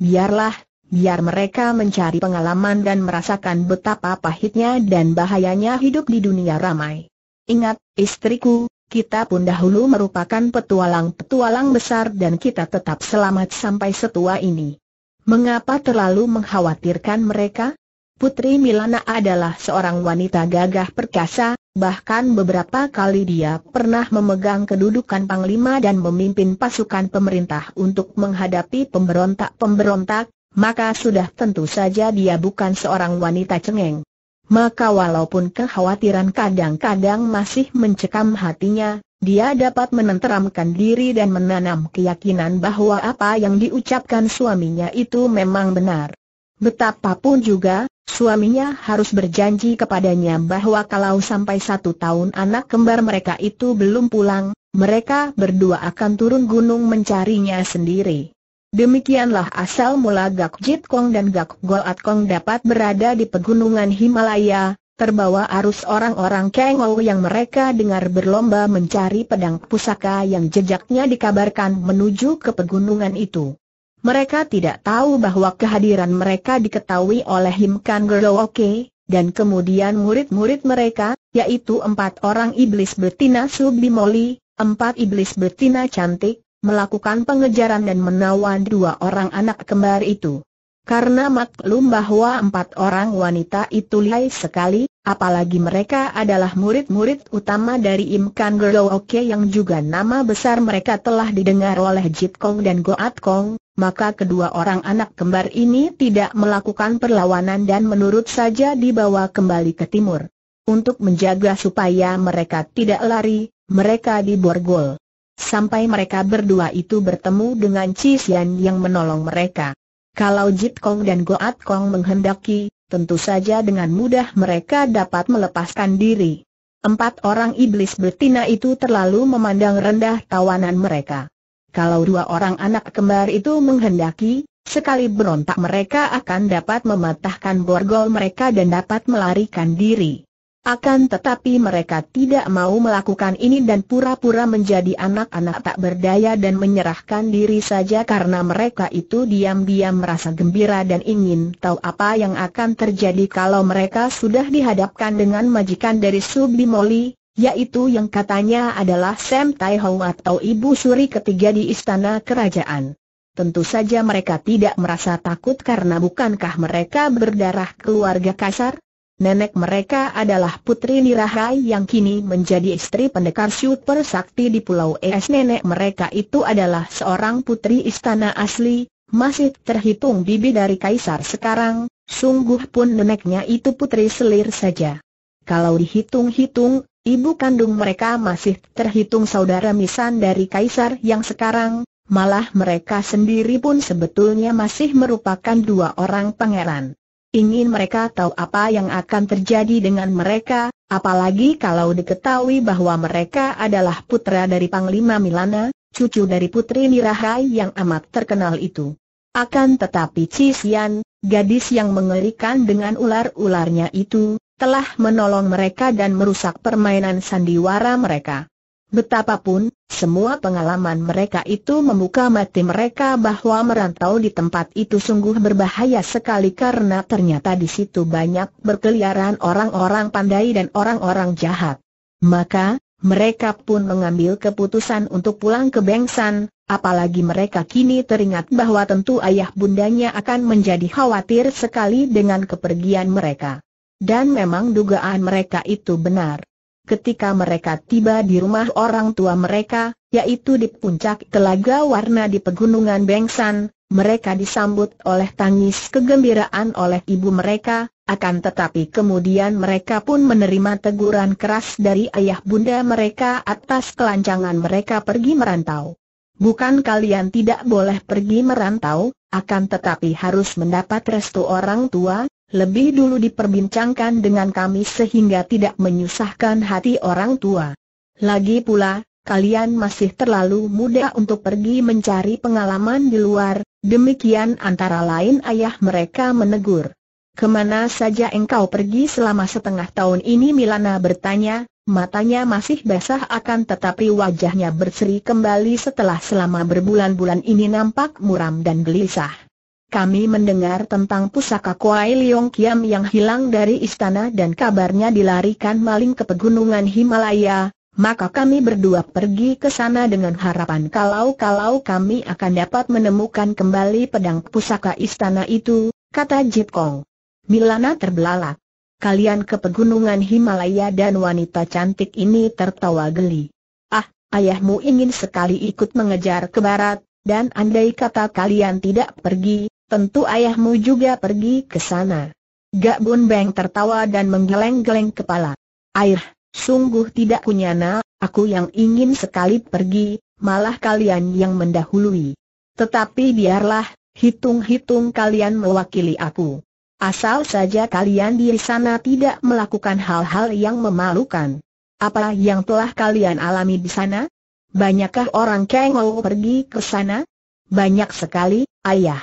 biarlah, biar mereka mencari pengalaman dan merasakan betapa pahitnya dan bahayanya hidup di dunia ramai. Ingat, istriku, kita pun dahulu merupakan petualang-petualang besar dan kita tetap selamat sampai setua ini. Mengapa terlalu mengkhawatirkan mereka? Putri Milana adalah seorang wanita gagah perkasa, Bahkan beberapa kali dia pernah memegang kedudukan panglima dan memimpin pasukan pemerintah untuk menghadapi pemberontak-pemberontak, maka sudah tentu saja dia bukan seorang wanita cengeng. Maka walaupun kekhawatiran kadang-kadang masih mencekam hatinya, dia dapat menenteramkan diri dan menanam keyakinan bahwa apa yang diucapkan suaminya itu memang benar. Betapapun juga, suaminya harus berjanji kepadanya bahwa kalau sampai satu tahun anak kembar mereka itu belum pulang, mereka berdua akan turun gunung mencarinya sendiri. Demikianlah asal mula Gak Jit Kong dan Gak Golat Kong dapat berada di pegunungan Himalaya, terbawa arus orang-orang Kengou yang mereka dengar berlomba mencari pedang pusaka yang jejaknya dikabarkan menuju ke pegunungan itu. Mereka tidak tahu bahwa kehadiran mereka diketahui oleh Him Kan Gerooke, dan kemudian murid-murid mereka, yaitu empat orang iblis betina Sublimoli, empat iblis betina cantik, melakukan pengejaran dan menawan dua orang anak kembar itu. Karena maklum bahwa empat orang wanita itu lihai sekali, apalagi mereka adalah murid-murid utama dari Im Kan Gerooke yang juga nama besar mereka telah didengar oleh Jit Kong dan Goat Kong, maka kedua orang anak kembar ini tidak melakukan perlawanan dan menurut saja dibawa kembali ke timur. Untuk menjaga supaya mereka tidak lari, mereka diborgol. Sampai mereka berdua itu bertemu dengan Cisian yang menolong mereka. Kalau Jit Kong dan Goat Kong menghendaki, tentu saja dengan mudah mereka dapat melepaskan diri. Empat orang iblis betina itu terlalu memandang rendah tawanan mereka. Kalau dua orang anak kembar itu menghendaki, sekali berontak mereka akan dapat mematahkan borgol mereka dan dapat melarikan diri. Akan tetapi mereka tidak mau melakukan ini dan pura-pura menjadi anak-anak tak berdaya dan menyerahkan diri saja karena mereka itu diam-diam merasa gembira dan ingin tahu apa yang akan terjadi kalau mereka sudah dihadapkan dengan majikan dari Sublimoli, yaitu yang katanya adalah Sam Tai Hong atau Ibu Suri ketiga di Istana Kerajaan. Tentu saja mereka tidak merasa takut karena bukankah mereka berdarah keluarga kasar? Nenek mereka adalah putri Nirahai yang kini menjadi istri pendekar super sakti di Pulau Es. Nenek mereka itu adalah seorang putri istana asli, masih terhitung bibi dari kaisar sekarang, sungguh pun neneknya itu putri selir saja. Kalau dihitung-hitung, Ibu kandung mereka masih terhitung saudara misan dari kaisar yang sekarang, malah mereka sendiri pun sebetulnya masih merupakan dua orang pangeran. Ingin mereka tahu apa yang akan terjadi dengan mereka, apalagi kalau diketahui bahwa mereka adalah putra dari Panglima Milana, cucu dari Putri Nirahai yang amat terkenal itu. Akan tetapi Cisian, gadis yang mengerikan dengan ular-ularnya itu, telah menolong mereka dan merusak permainan sandiwara mereka. Betapapun, semua pengalaman mereka itu membuka mati mereka bahwa merantau di tempat itu sungguh berbahaya sekali karena ternyata di situ banyak berkeliaran orang-orang pandai dan orang-orang jahat. Maka, mereka pun mengambil keputusan untuk pulang ke Bengsan, apalagi mereka kini teringat bahwa tentu ayah bundanya akan menjadi khawatir sekali dengan kepergian mereka. Dan memang dugaan mereka itu benar. Ketika mereka tiba di rumah orang tua mereka, yaitu di puncak telaga warna di pegunungan Bengsan, mereka disambut oleh tangis kegembiraan oleh ibu mereka, akan tetapi kemudian mereka pun menerima teguran keras dari ayah bunda mereka atas kelancangan mereka pergi merantau. Bukan kalian tidak boleh pergi merantau, akan tetapi harus mendapat restu orang tua, lebih dulu diperbincangkan dengan kami sehingga tidak menyusahkan hati orang tua. Lagi pula, kalian masih terlalu muda untuk pergi mencari pengalaman di luar, demikian antara lain ayah mereka menegur. Kemana saja engkau pergi selama setengah tahun ini Milana bertanya, matanya masih basah akan tetapi wajahnya berseri kembali setelah selama berbulan-bulan ini nampak muram dan gelisah. Kami mendengar tentang pusaka Kuai Leong Kiam yang hilang dari istana dan kabarnya dilarikan maling ke pegunungan Himalaya, maka kami berdua pergi ke sana dengan harapan kalau-kalau kami akan dapat menemukan kembali pedang pusaka istana itu, kata Jip Kong. Milana terbelalak. Kalian ke pegunungan Himalaya dan wanita cantik ini tertawa geli. Ah, ayahmu ingin sekali ikut mengejar ke barat, dan andai kata kalian tidak pergi, Tentu ayahmu juga pergi ke sana. Gak Bun Beng tertawa dan menggeleng-geleng kepala. Air, sungguh tidak kunyana, aku yang ingin sekali pergi, malah kalian yang mendahului. Tetapi biarlah, hitung-hitung kalian mewakili aku. Asal saja kalian di sana tidak melakukan hal-hal yang memalukan. Apa yang telah kalian alami di sana? Banyakkah orang kengol pergi ke sana? Banyak sekali, ayah.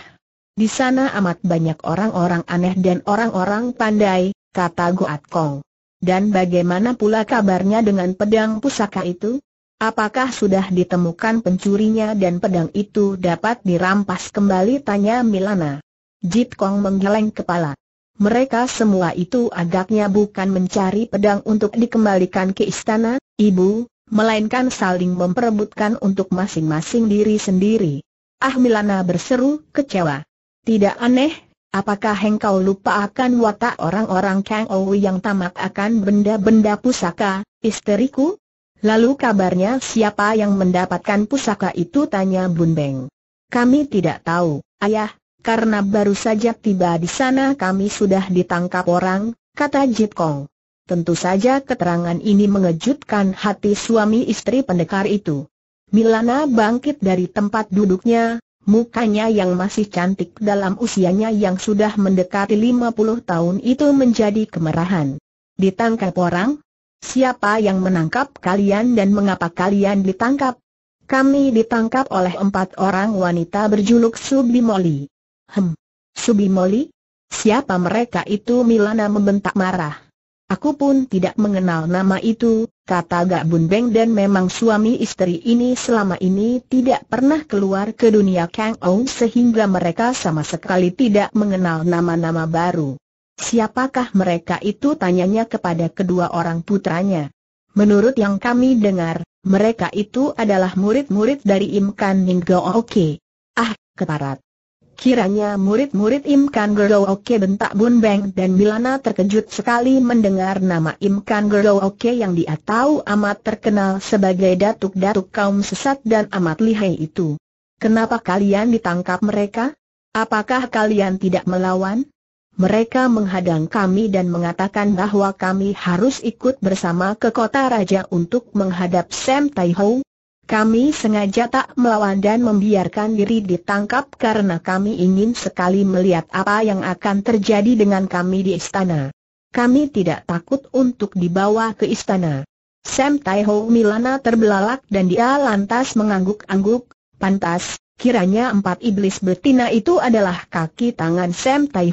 Di sana amat banyak orang-orang aneh dan orang-orang pandai, kata Goat Kong. Dan bagaimana pula kabarnya dengan pedang pusaka itu? Apakah sudah ditemukan pencurinya dan pedang itu dapat dirampas kembali? Tanya Milana. Jit Kong menggeleng kepala. Mereka semua itu agaknya bukan mencari pedang untuk dikembalikan ke istana, ibu, melainkan saling memperebutkan untuk masing-masing diri sendiri. Ah Milana berseru, kecewa. Tidak aneh, apakah engkau lupa akan watak orang-orang Kang Ou yang tamak akan benda-benda pusaka, isteriku? Lalu kabarnya siapa yang mendapatkan pusaka itu tanya Bun Beng. Kami tidak tahu, ayah, karena baru saja tiba di sana kami sudah ditangkap orang, kata Jit Kong. Tentu saja keterangan ini mengejutkan hati suami istri pendekar itu. Milana bangkit dari tempat duduknya, Mukanya yang masih cantik dalam usianya yang sudah mendekati 50 tahun itu menjadi kemerahan. Ditangkap orang? Siapa yang menangkap kalian dan mengapa kalian ditangkap? Kami ditangkap oleh empat orang wanita berjuluk Subimoli. Hem, Subimoli? Siapa mereka itu Milana membentak marah. Aku pun tidak mengenal nama itu, kata Gak Bun Beng dan memang suami istri ini selama ini tidak pernah keluar ke dunia Kang Ong sehingga mereka sama sekali tidak mengenal nama-nama baru. Siapakah mereka itu tanyanya kepada kedua orang putranya. Menurut yang kami dengar, mereka itu adalah murid-murid dari Im Kan Ning Go Oke. Ah, keparat. Kiranya murid-murid Im Kan Gero Oke bentak Bun Beng dan Milana terkejut sekali mendengar nama Im Kan Gero Oke yang dia tahu amat terkenal sebagai datuk-datuk kaum sesat dan amat lihai itu. Kenapa kalian ditangkap mereka? Apakah kalian tidak melawan? Mereka menghadang kami dan mengatakan bahwa kami harus ikut bersama ke kota raja untuk menghadap Sam Tai Hou. Kami sengaja tak melawan dan membiarkan diri ditangkap karena kami ingin sekali melihat apa yang akan terjadi dengan kami di istana. Kami tidak takut untuk dibawa ke istana. Sam Tai Ho Milana terbelalak dan dia lantas mengangguk-angguk, pantas, kiranya empat iblis betina itu adalah kaki tangan Sam Tai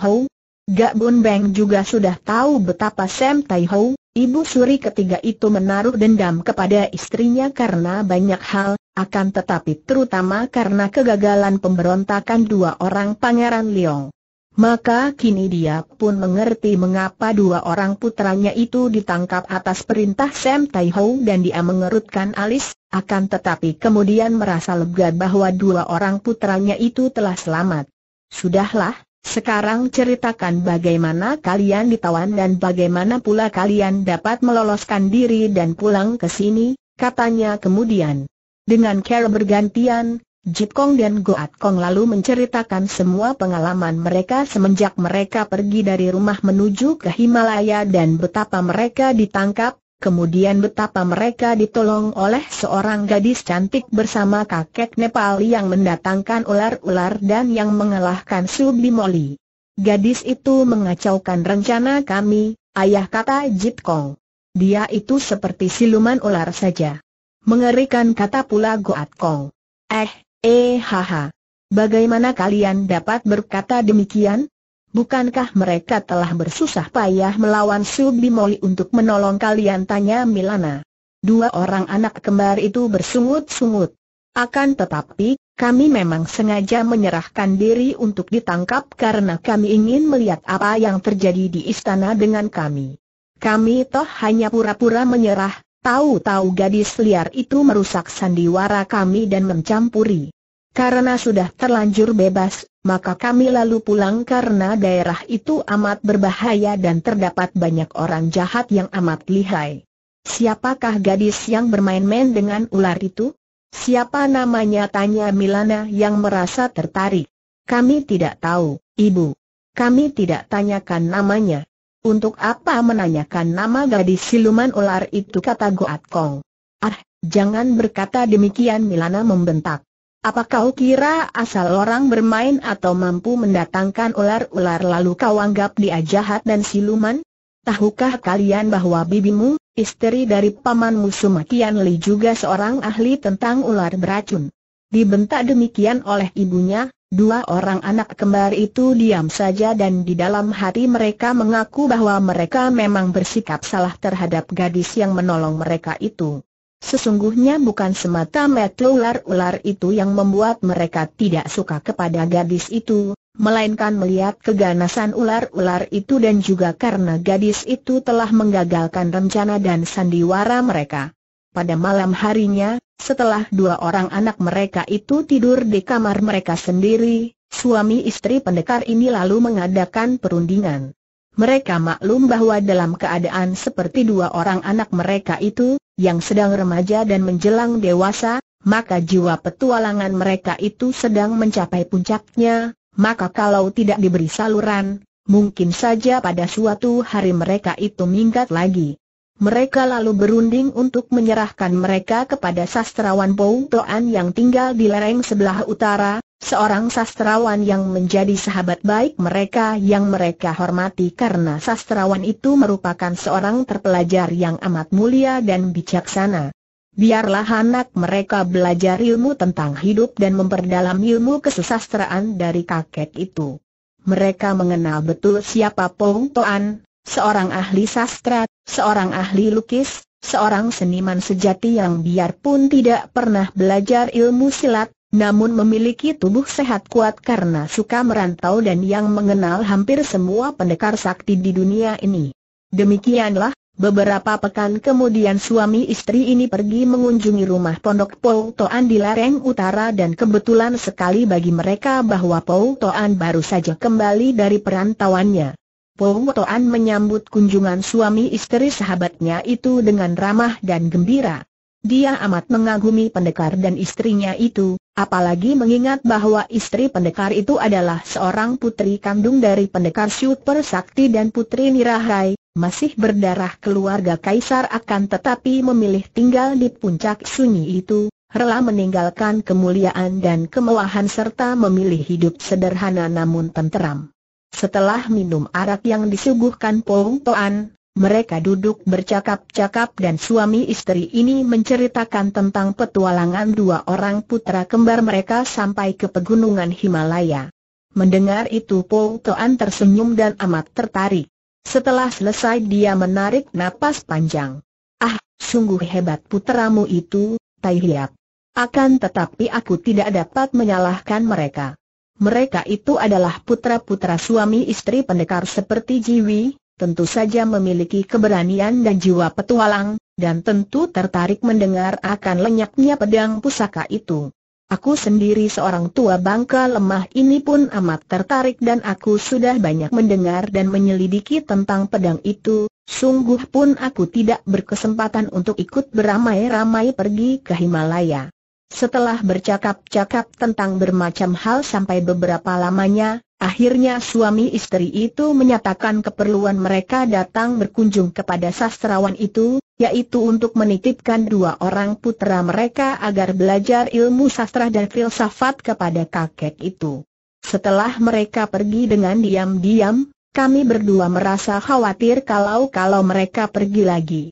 Gak Bun Beng juga sudah tahu betapa Sam Tai Ibu suri ketiga itu menaruh dendam kepada istrinya karena banyak hal, akan tetapi terutama karena kegagalan pemberontakan dua orang Pangeran Liong. Maka kini dia pun mengerti mengapa dua orang putranya itu ditangkap atas perintah Sam Tai Ho dan dia mengerutkan alis, akan tetapi kemudian merasa lega bahwa dua orang putranya itu telah selamat. Sudahlah, sekarang ceritakan bagaimana kalian ditawan dan bagaimana pula kalian dapat meloloskan diri dan pulang ke sini, katanya kemudian. Dengan cara bergantian, Jip Kong dan Goat Kong lalu menceritakan semua pengalaman mereka semenjak mereka pergi dari rumah menuju ke Himalaya dan betapa mereka ditangkap, kemudian betapa mereka ditolong oleh seorang gadis cantik bersama kakek Nepal yang mendatangkan ular-ular dan yang mengalahkan Sublimoli. Gadis itu mengacaukan rencana kami, ayah kata Jit Kong. Dia itu seperti siluman ular saja. Mengerikan kata pula Goat Kong. Eh, eh haha. Bagaimana kalian dapat berkata demikian? Bukankah mereka telah bersusah payah melawan Sublimoli untuk menolong kalian? Tanya Milana. Dua orang anak kembar itu bersungut-sungut. Akan tetapi, kami memang sengaja menyerahkan diri untuk ditangkap karena kami ingin melihat apa yang terjadi di istana dengan kami. Kami toh hanya pura-pura menyerah, tahu-tahu gadis liar itu merusak sandiwara kami dan mencampuri. Karena sudah terlanjur bebas, maka kami lalu pulang karena daerah itu amat berbahaya dan terdapat banyak orang jahat yang amat lihai. Siapakah gadis yang bermain-main dengan ular itu? Siapa namanya tanya Milana yang merasa tertarik. Kami tidak tahu, Ibu. Kami tidak tanyakan namanya. Untuk apa menanyakan nama gadis siluman ular itu kata Goat Kong. Ah, jangan berkata demikian Milana membentak. Apa kau kira asal orang bermain atau mampu mendatangkan ular-ular lalu kau anggap dia jahat dan siluman? Tahukah kalian bahwa bibimu, istri dari pamanmu Sumakian Li juga seorang ahli tentang ular beracun? Dibentak demikian oleh ibunya, dua orang anak kembar itu diam saja dan di dalam hati mereka mengaku bahwa mereka memang bersikap salah terhadap gadis yang menolong mereka itu. Sesungguhnya bukan semata mata ular-ular itu yang membuat mereka tidak suka kepada gadis itu, melainkan melihat keganasan ular-ular itu dan juga karena gadis itu telah menggagalkan rencana dan sandiwara mereka. Pada malam harinya, setelah dua orang anak mereka itu tidur di kamar mereka sendiri, suami istri pendekar ini lalu mengadakan perundingan. Mereka maklum bahwa dalam keadaan seperti dua orang anak mereka itu, yang sedang remaja dan menjelang dewasa, maka jiwa petualangan mereka itu sedang mencapai puncaknya, maka kalau tidak diberi saluran, mungkin saja pada suatu hari mereka itu minggat lagi. Mereka lalu berunding untuk menyerahkan mereka kepada sastrawan Pou Toan yang tinggal di lereng sebelah utara, Seorang sastrawan yang menjadi sahabat baik mereka yang mereka hormati karena sastrawan itu merupakan seorang terpelajar yang amat mulia dan bijaksana. Biarlah anak mereka belajar ilmu tentang hidup dan memperdalam ilmu kesusastraan dari kakek itu. Mereka mengenal betul siapa Pong Toan, seorang ahli sastra, seorang ahli lukis, seorang seniman sejati yang biarpun tidak pernah belajar ilmu silat, namun memiliki tubuh sehat kuat karena suka merantau dan yang mengenal hampir semua pendekar sakti di dunia ini. Demikianlah, beberapa pekan kemudian suami istri ini pergi mengunjungi rumah pondok Pou Toan di lereng utara dan kebetulan sekali bagi mereka bahwa Pou Toan baru saja kembali dari perantauannya. Pou Toan menyambut kunjungan suami istri sahabatnya itu dengan ramah dan gembira. Dia amat mengagumi pendekar dan istrinya itu, apalagi mengingat bahwa istri pendekar itu adalah seorang putri kandung dari pendekar Super Sakti dan putri Nirahai, masih berdarah keluarga kaisar akan tetapi memilih tinggal di puncak sunyi itu, rela meninggalkan kemuliaan dan kemewahan serta memilih hidup sederhana namun tenteram. Setelah minum arak yang disuguhkan Pong Toan, mereka duduk bercakap-cakap dan suami istri ini menceritakan tentang petualangan dua orang putra kembar mereka sampai ke pegunungan Himalaya. Mendengar itu Po Toan tersenyum dan amat tertarik. Setelah selesai dia menarik napas panjang. Ah, sungguh hebat putramu itu, Tai Hiap. Akan tetapi aku tidak dapat menyalahkan mereka. Mereka itu adalah putra-putra suami istri pendekar seperti Jiwi, tentu saja memiliki keberanian dan jiwa petualang, dan tentu tertarik mendengar akan lenyapnya pedang pusaka itu. Aku sendiri seorang tua bangka lemah ini pun amat tertarik dan aku sudah banyak mendengar dan menyelidiki tentang pedang itu, sungguh pun aku tidak berkesempatan untuk ikut beramai-ramai pergi ke Himalaya. Setelah bercakap-cakap tentang bermacam hal sampai beberapa lamanya, Akhirnya suami istri itu menyatakan keperluan mereka datang berkunjung kepada sastrawan itu, yaitu untuk menitipkan dua orang putra mereka agar belajar ilmu sastra dan filsafat kepada kakek itu. Setelah mereka pergi dengan diam-diam, kami berdua merasa khawatir kalau-kalau mereka pergi lagi.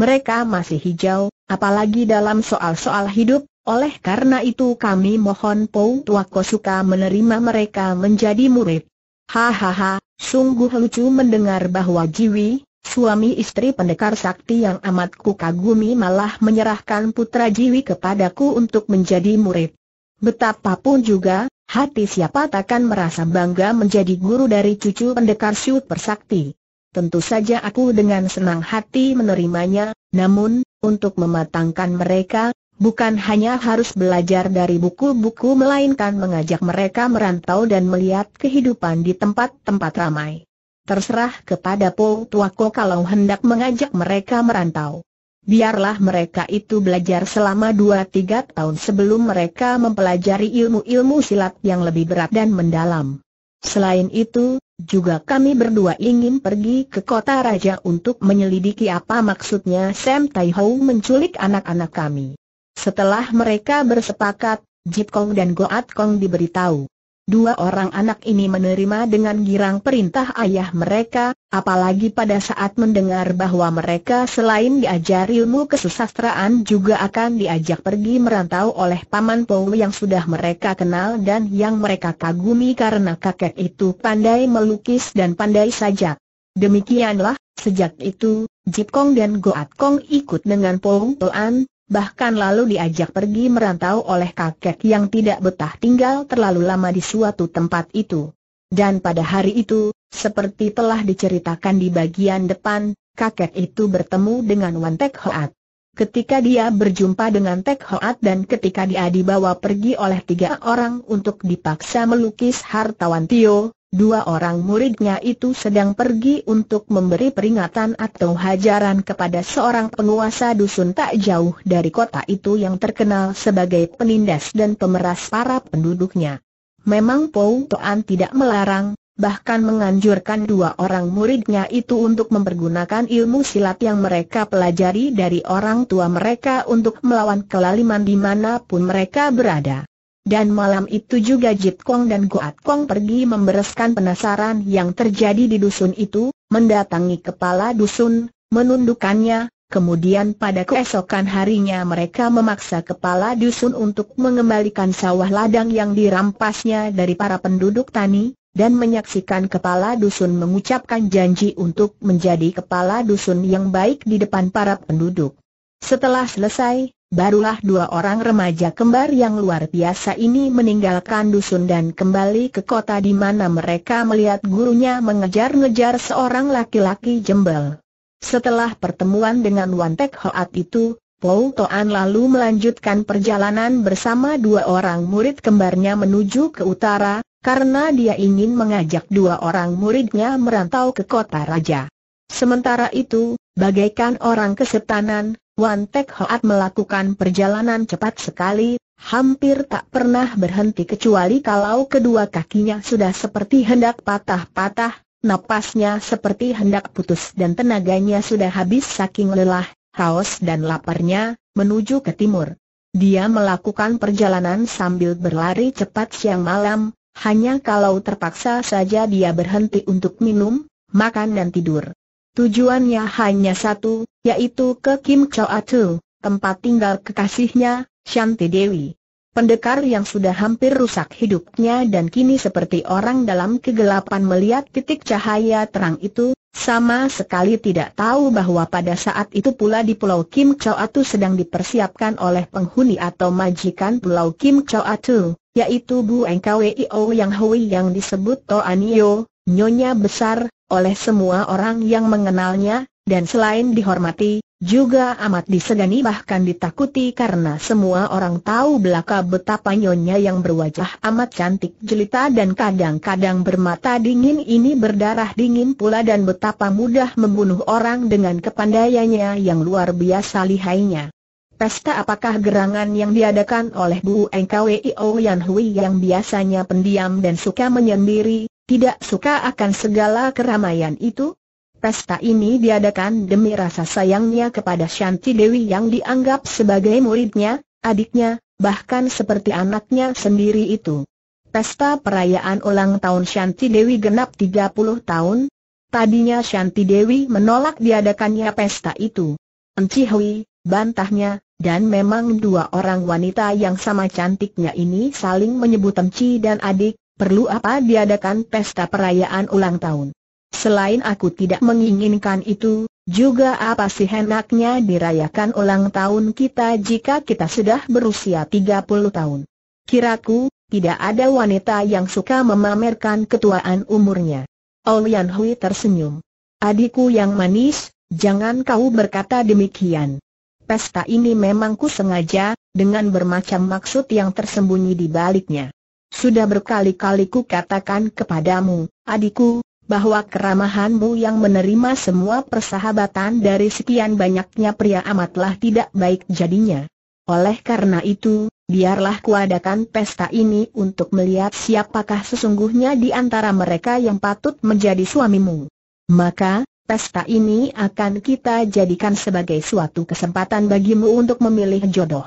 Mereka masih hijau, apalagi dalam soal-soal hidup, oleh karena itu kami mohon Pou Tua suka menerima mereka menjadi murid. Hahaha, sungguh lucu mendengar bahwa Jiwi, suami istri pendekar sakti yang amat kukagumi malah menyerahkan putra Jiwi kepadaku untuk menjadi murid. Betapapun juga, hati siapa takkan merasa bangga menjadi guru dari cucu pendekar super Persakti. Tentu saja aku dengan senang hati menerimanya, namun, untuk mematangkan mereka, Bukan hanya harus belajar dari buku-buku melainkan mengajak mereka merantau dan melihat kehidupan di tempat-tempat ramai. Terserah kepada Po Tuako kalau hendak mengajak mereka merantau. Biarlah mereka itu belajar selama 2-3 tahun sebelum mereka mempelajari ilmu-ilmu silat yang lebih berat dan mendalam. Selain itu, juga kami berdua ingin pergi ke kota raja untuk menyelidiki apa maksudnya Sam Tai menculik anak-anak kami. Setelah mereka bersepakat, Jip Kong dan Goat Kong diberitahu. Dua orang anak ini menerima dengan girang perintah ayah mereka, apalagi pada saat mendengar bahwa mereka selain diajar ilmu kesusastraan juga akan diajak pergi merantau oleh Paman Pou yang sudah mereka kenal dan yang mereka kagumi karena kakek itu pandai melukis dan pandai sajak. Demikianlah, sejak itu, Jip Kong dan Goat Kong ikut dengan Pou Toan, bahkan lalu diajak pergi merantau oleh kakek yang tidak betah tinggal terlalu lama di suatu tempat itu. Dan pada hari itu, seperti telah diceritakan di bagian depan, kakek itu bertemu dengan Wan Tek Hoat. Ketika dia berjumpa dengan Tek Hoat dan ketika dia dibawa pergi oleh tiga orang untuk dipaksa melukis hartawan Tio, Dua orang muridnya itu sedang pergi untuk memberi peringatan atau hajaran kepada seorang penguasa dusun tak jauh dari kota itu yang terkenal sebagai penindas dan pemeras para penduduknya. Memang Pou Toan tidak melarang, bahkan menganjurkan dua orang muridnya itu untuk mempergunakan ilmu silat yang mereka pelajari dari orang tua mereka untuk melawan kelaliman dimanapun mereka berada. Dan malam itu juga Jit Kong dan Goat Kong pergi membereskan penasaran yang terjadi di dusun itu, mendatangi kepala dusun, menundukkannya. kemudian pada keesokan harinya mereka memaksa kepala dusun untuk mengembalikan sawah ladang yang dirampasnya dari para penduduk tani, dan menyaksikan kepala dusun mengucapkan janji untuk menjadi kepala dusun yang baik di depan para penduduk. Setelah selesai, Barulah dua orang remaja kembar yang luar biasa ini meninggalkan dusun dan kembali ke kota di mana mereka melihat gurunya mengejar-ngejar seorang laki-laki jembel. Setelah pertemuan dengan Wan Tek Hoat itu, Pou Toan lalu melanjutkan perjalanan bersama dua orang murid kembarnya menuju ke utara, karena dia ingin mengajak dua orang muridnya merantau ke kota raja. Sementara itu, bagaikan orang kesetanan, Wan Tek Hoat melakukan perjalanan cepat sekali, hampir tak pernah berhenti kecuali kalau kedua kakinya sudah seperti hendak patah-patah, napasnya seperti hendak putus dan tenaganya sudah habis saking lelah, haus dan laparnya, menuju ke timur. Dia melakukan perjalanan sambil berlari cepat siang malam, hanya kalau terpaksa saja dia berhenti untuk minum, makan dan tidur. Tujuannya hanya satu, yaitu ke Kim Choa Tu, tempat tinggal kekasihnya, Shanti Dewi. Pendekar yang sudah hampir rusak hidupnya dan kini seperti orang dalam kegelapan melihat titik cahaya terang itu, sama sekali tidak tahu bahwa pada saat itu pula di Pulau Kim Atu sedang dipersiapkan oleh penghuni atau majikan Pulau Kim Atu, yaitu Bu Engkawio Yang Hui yang disebut Toanio, nyonya besar, oleh semua orang yang mengenalnya, dan selain dihormati, juga amat disegani bahkan ditakuti karena semua orang tahu belaka betapa nyonya yang berwajah amat cantik jelita dan kadang-kadang bermata dingin ini berdarah dingin pula dan betapa mudah membunuh orang dengan kepandaiannya yang luar biasa lihainya. Pesta apakah gerangan yang diadakan oleh Bu Engkwi Yan Hui yang biasanya pendiam dan suka menyendiri, tidak suka akan segala keramaian itu? Pesta ini diadakan demi rasa sayangnya kepada Shanti Dewi yang dianggap sebagai muridnya, adiknya, bahkan seperti anaknya sendiri itu. Pesta perayaan ulang tahun Shanti Dewi genap 30 tahun. Tadinya Shanti Dewi menolak diadakannya pesta itu. Enci Hui, bantahnya, dan memang dua orang wanita yang sama cantiknya ini saling menyebut Enci dan adik, perlu apa diadakan pesta perayaan ulang tahun? Selain aku tidak menginginkan itu, juga apa sih enaknya dirayakan ulang tahun kita jika kita sudah berusia 30 tahun? Kiraku, tidak ada wanita yang suka memamerkan ketuaan umurnya. Olian Hui tersenyum. Adikku yang manis, jangan kau berkata demikian. Pesta ini memang ku sengaja, dengan bermacam maksud yang tersembunyi di baliknya. Sudah berkali-kali ku katakan kepadamu, adikku, bahwa keramahanmu yang menerima semua persahabatan dari sekian banyaknya pria amatlah tidak baik jadinya. Oleh karena itu, biarlah kuadakan pesta ini untuk melihat siapakah sesungguhnya di antara mereka yang patut menjadi suamimu. Maka, pesta ini akan kita jadikan sebagai suatu kesempatan bagimu untuk memilih jodoh.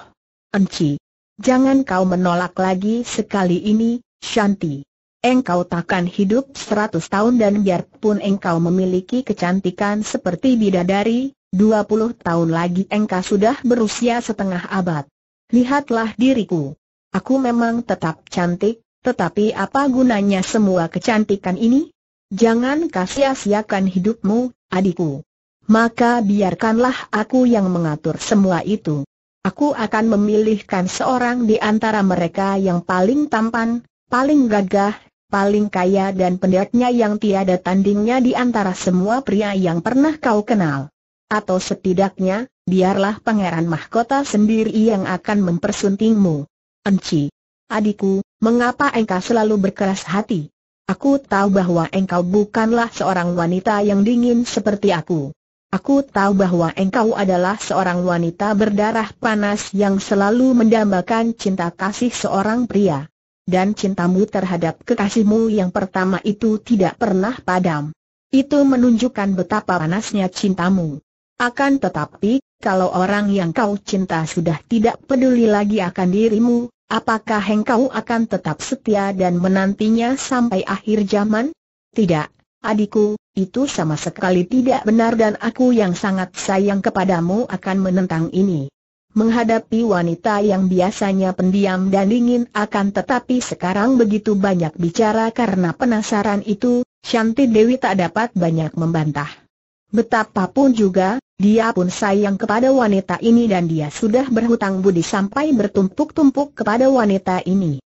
Enci, Jangan kau menolak lagi sekali ini, Shanti. Engkau takkan hidup seratus tahun dan biarpun engkau memiliki kecantikan seperti bidadari, dua puluh tahun lagi engkau sudah berusia setengah abad. Lihatlah diriku. Aku memang tetap cantik, tetapi apa gunanya semua kecantikan ini? Jangan kasia-siakan hidupmu, adikku. Maka biarkanlah aku yang mengatur semua itu. Aku akan memilihkan seorang di antara mereka yang paling tampan, paling gagah, paling kaya dan pendeknya yang tiada tandingnya di antara semua pria yang pernah kau kenal. Atau setidaknya, biarlah pangeran mahkota sendiri yang akan mempersuntingmu. Enci, adikku, mengapa engkau selalu berkeras hati? Aku tahu bahwa engkau bukanlah seorang wanita yang dingin seperti aku. Aku tahu bahwa engkau adalah seorang wanita berdarah panas yang selalu mendambakan cinta kasih seorang pria. Dan cintamu terhadap kekasihmu yang pertama itu tidak pernah padam. Itu menunjukkan betapa panasnya cintamu. Akan tetapi, kalau orang yang kau cinta sudah tidak peduli lagi akan dirimu, apakah engkau akan tetap setia dan menantinya sampai akhir zaman? Tidak, Adikku, itu sama sekali tidak benar dan aku yang sangat sayang kepadamu akan menentang ini. Menghadapi wanita yang biasanya pendiam dan dingin akan tetapi sekarang begitu banyak bicara karena penasaran itu, Shanti Dewi tak dapat banyak membantah. Betapapun juga, dia pun sayang kepada wanita ini dan dia sudah berhutang budi sampai bertumpuk-tumpuk kepada wanita ini.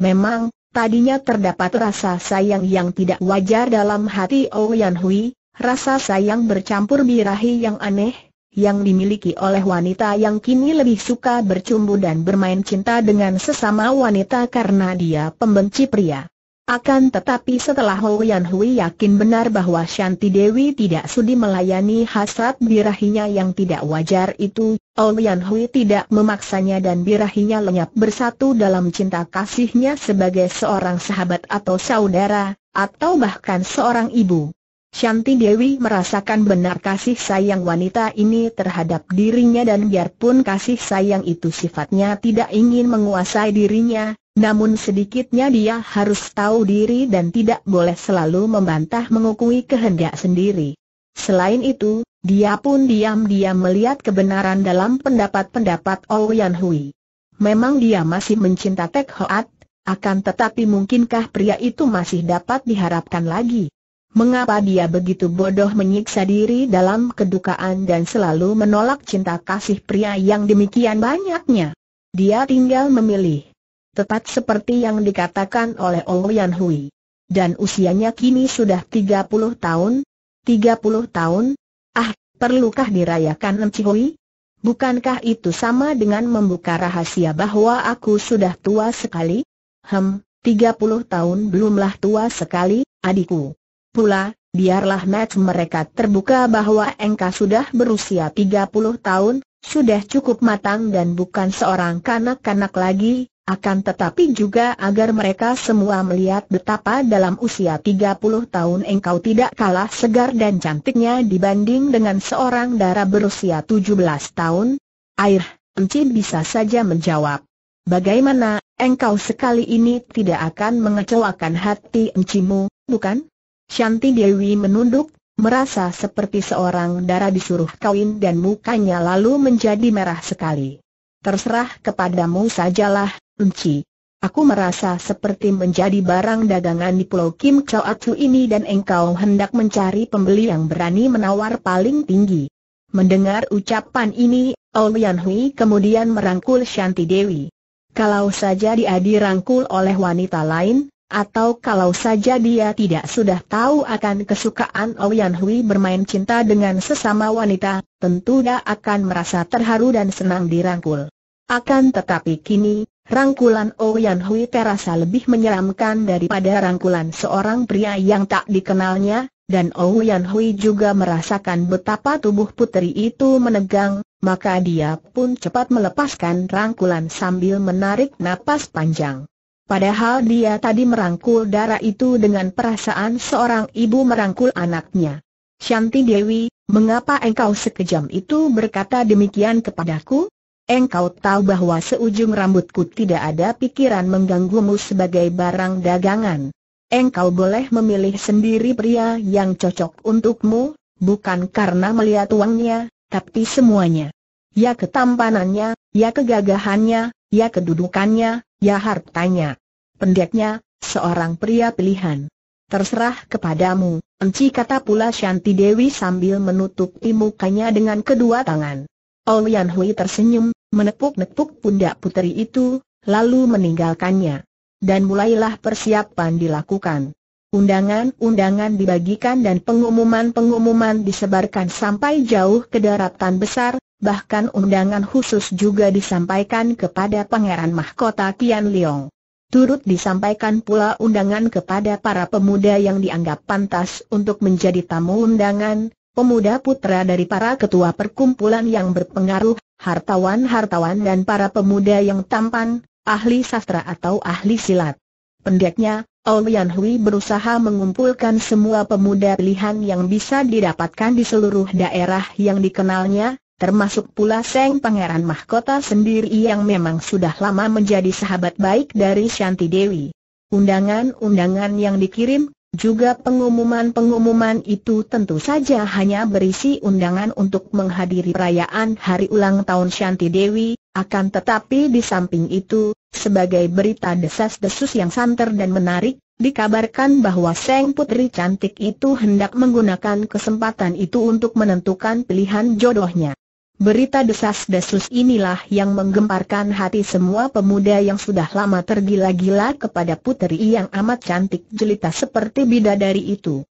Memang, Tadinya terdapat rasa sayang yang tidak wajar dalam hati Ouyang Hui, rasa sayang bercampur birahi yang aneh, yang dimiliki oleh wanita yang kini lebih suka bercumbu dan bermain cinta dengan sesama wanita karena dia pembenci pria. Akan tetapi setelah Hou Yan Hui yakin benar bahwa Shanti Dewi tidak sudi melayani hasrat birahinya yang tidak wajar itu, Hou Yan Hui tidak memaksanya dan birahinya lenyap bersatu dalam cinta kasihnya sebagai seorang sahabat atau saudara, atau bahkan seorang ibu. Shanti Dewi merasakan benar kasih sayang wanita ini terhadap dirinya dan biarpun kasih sayang itu sifatnya tidak ingin menguasai dirinya, namun sedikitnya dia harus tahu diri dan tidak boleh selalu membantah mengukui kehendak sendiri. Selain itu, dia pun diam-diam melihat kebenaran dalam pendapat-pendapat Ouyan Hui. Memang dia masih mencinta Tek Hoat, akan tetapi mungkinkah pria itu masih dapat diharapkan lagi? Mengapa dia begitu bodoh menyiksa diri dalam kedukaan dan selalu menolak cinta kasih pria yang demikian banyaknya? Dia tinggal memilih tepat seperti yang dikatakan oleh Olian Hui. Dan usianya kini sudah 30 tahun, 30 tahun? Ah, perlukah dirayakan Hui? Bukankah itu sama dengan membuka rahasia bahwa aku sudah tua sekali? Hem, 30 tahun belumlah tua sekali, adikku. Pula, biarlah match mereka terbuka bahwa engkau sudah berusia 30 tahun, sudah cukup matang dan bukan seorang kanak-kanak lagi, akan tetapi juga agar mereka semua melihat betapa dalam usia 30 tahun engkau tidak kalah segar dan cantiknya dibanding dengan seorang darah berusia 17 tahun. Air, Enci bisa saja menjawab. Bagaimana, engkau sekali ini tidak akan mengecewakan hati Encimu, bukan? Shanti Dewi menunduk, merasa seperti seorang darah disuruh kawin dan mukanya lalu menjadi merah sekali. Terserah kepadamu sajalah, Enci. Aku merasa seperti menjadi barang dagangan di Pulau Kim Choatsu ini dan engkau hendak mencari pembeli yang berani menawar paling tinggi. Mendengar ucapan ini, Olian Hui kemudian merangkul Shanti Dewi. Kalau saja dia dirangkul oleh wanita lain, atau kalau saja dia tidak sudah tahu akan kesukaan Olian Hui bermain cinta dengan sesama wanita, tentu dia akan merasa terharu dan senang dirangkul. Akan tetapi kini, Rangkulan Ouyan Hui terasa lebih menyeramkan daripada rangkulan seorang pria yang tak dikenalnya, dan Ouyan Hui juga merasakan betapa tubuh putri itu menegang, maka dia pun cepat melepaskan rangkulan sambil menarik napas panjang. Padahal dia tadi merangkul darah itu dengan perasaan seorang ibu merangkul anaknya. Shanti Dewi, mengapa engkau sekejam itu berkata demikian kepadaku? Engkau tahu bahwa seujung rambutku tidak ada pikiran mengganggumu sebagai barang dagangan. Engkau boleh memilih sendiri pria yang cocok untukmu, bukan karena melihat uangnya, tapi semuanya. Ya ketampanannya, ya kegagahannya, ya kedudukannya, ya hartanya. Pendeknya, seorang pria pilihan. Terserah kepadamu, enci kata pula Shanti Dewi sambil menutupi mukanya dengan kedua tangan. Olian Hui tersenyum, menepuk-nepuk pundak puteri itu, lalu meninggalkannya. Dan mulailah persiapan dilakukan. Undangan-undangan dibagikan dan pengumuman-pengumuman disebarkan sampai jauh ke daratan besar, bahkan undangan khusus juga disampaikan kepada Pangeran Mahkota Tian Leong. Turut disampaikan pula undangan kepada para pemuda yang dianggap pantas untuk menjadi tamu undangan, pemuda putra dari para ketua perkumpulan yang berpengaruh, hartawan-hartawan dan para pemuda yang tampan, ahli sastra atau ahli silat. Pendeknya, Olian Hui berusaha mengumpulkan semua pemuda pilihan yang bisa didapatkan di seluruh daerah yang dikenalnya, termasuk pula Seng Pangeran Mahkota sendiri yang memang sudah lama menjadi sahabat baik dari Shanti Dewi. Undangan-undangan yang dikirim, juga pengumuman-pengumuman itu tentu saja hanya berisi undangan untuk menghadiri perayaan hari ulang tahun Shanti Dewi, akan tetapi di samping itu, sebagai berita desas-desus yang santer dan menarik, dikabarkan bahwa Seng Putri Cantik itu hendak menggunakan kesempatan itu untuk menentukan pilihan jodohnya. Berita desas-desus inilah yang menggemparkan hati semua pemuda yang sudah lama tergila-gila kepada puteri yang amat cantik jelita seperti bidadari itu.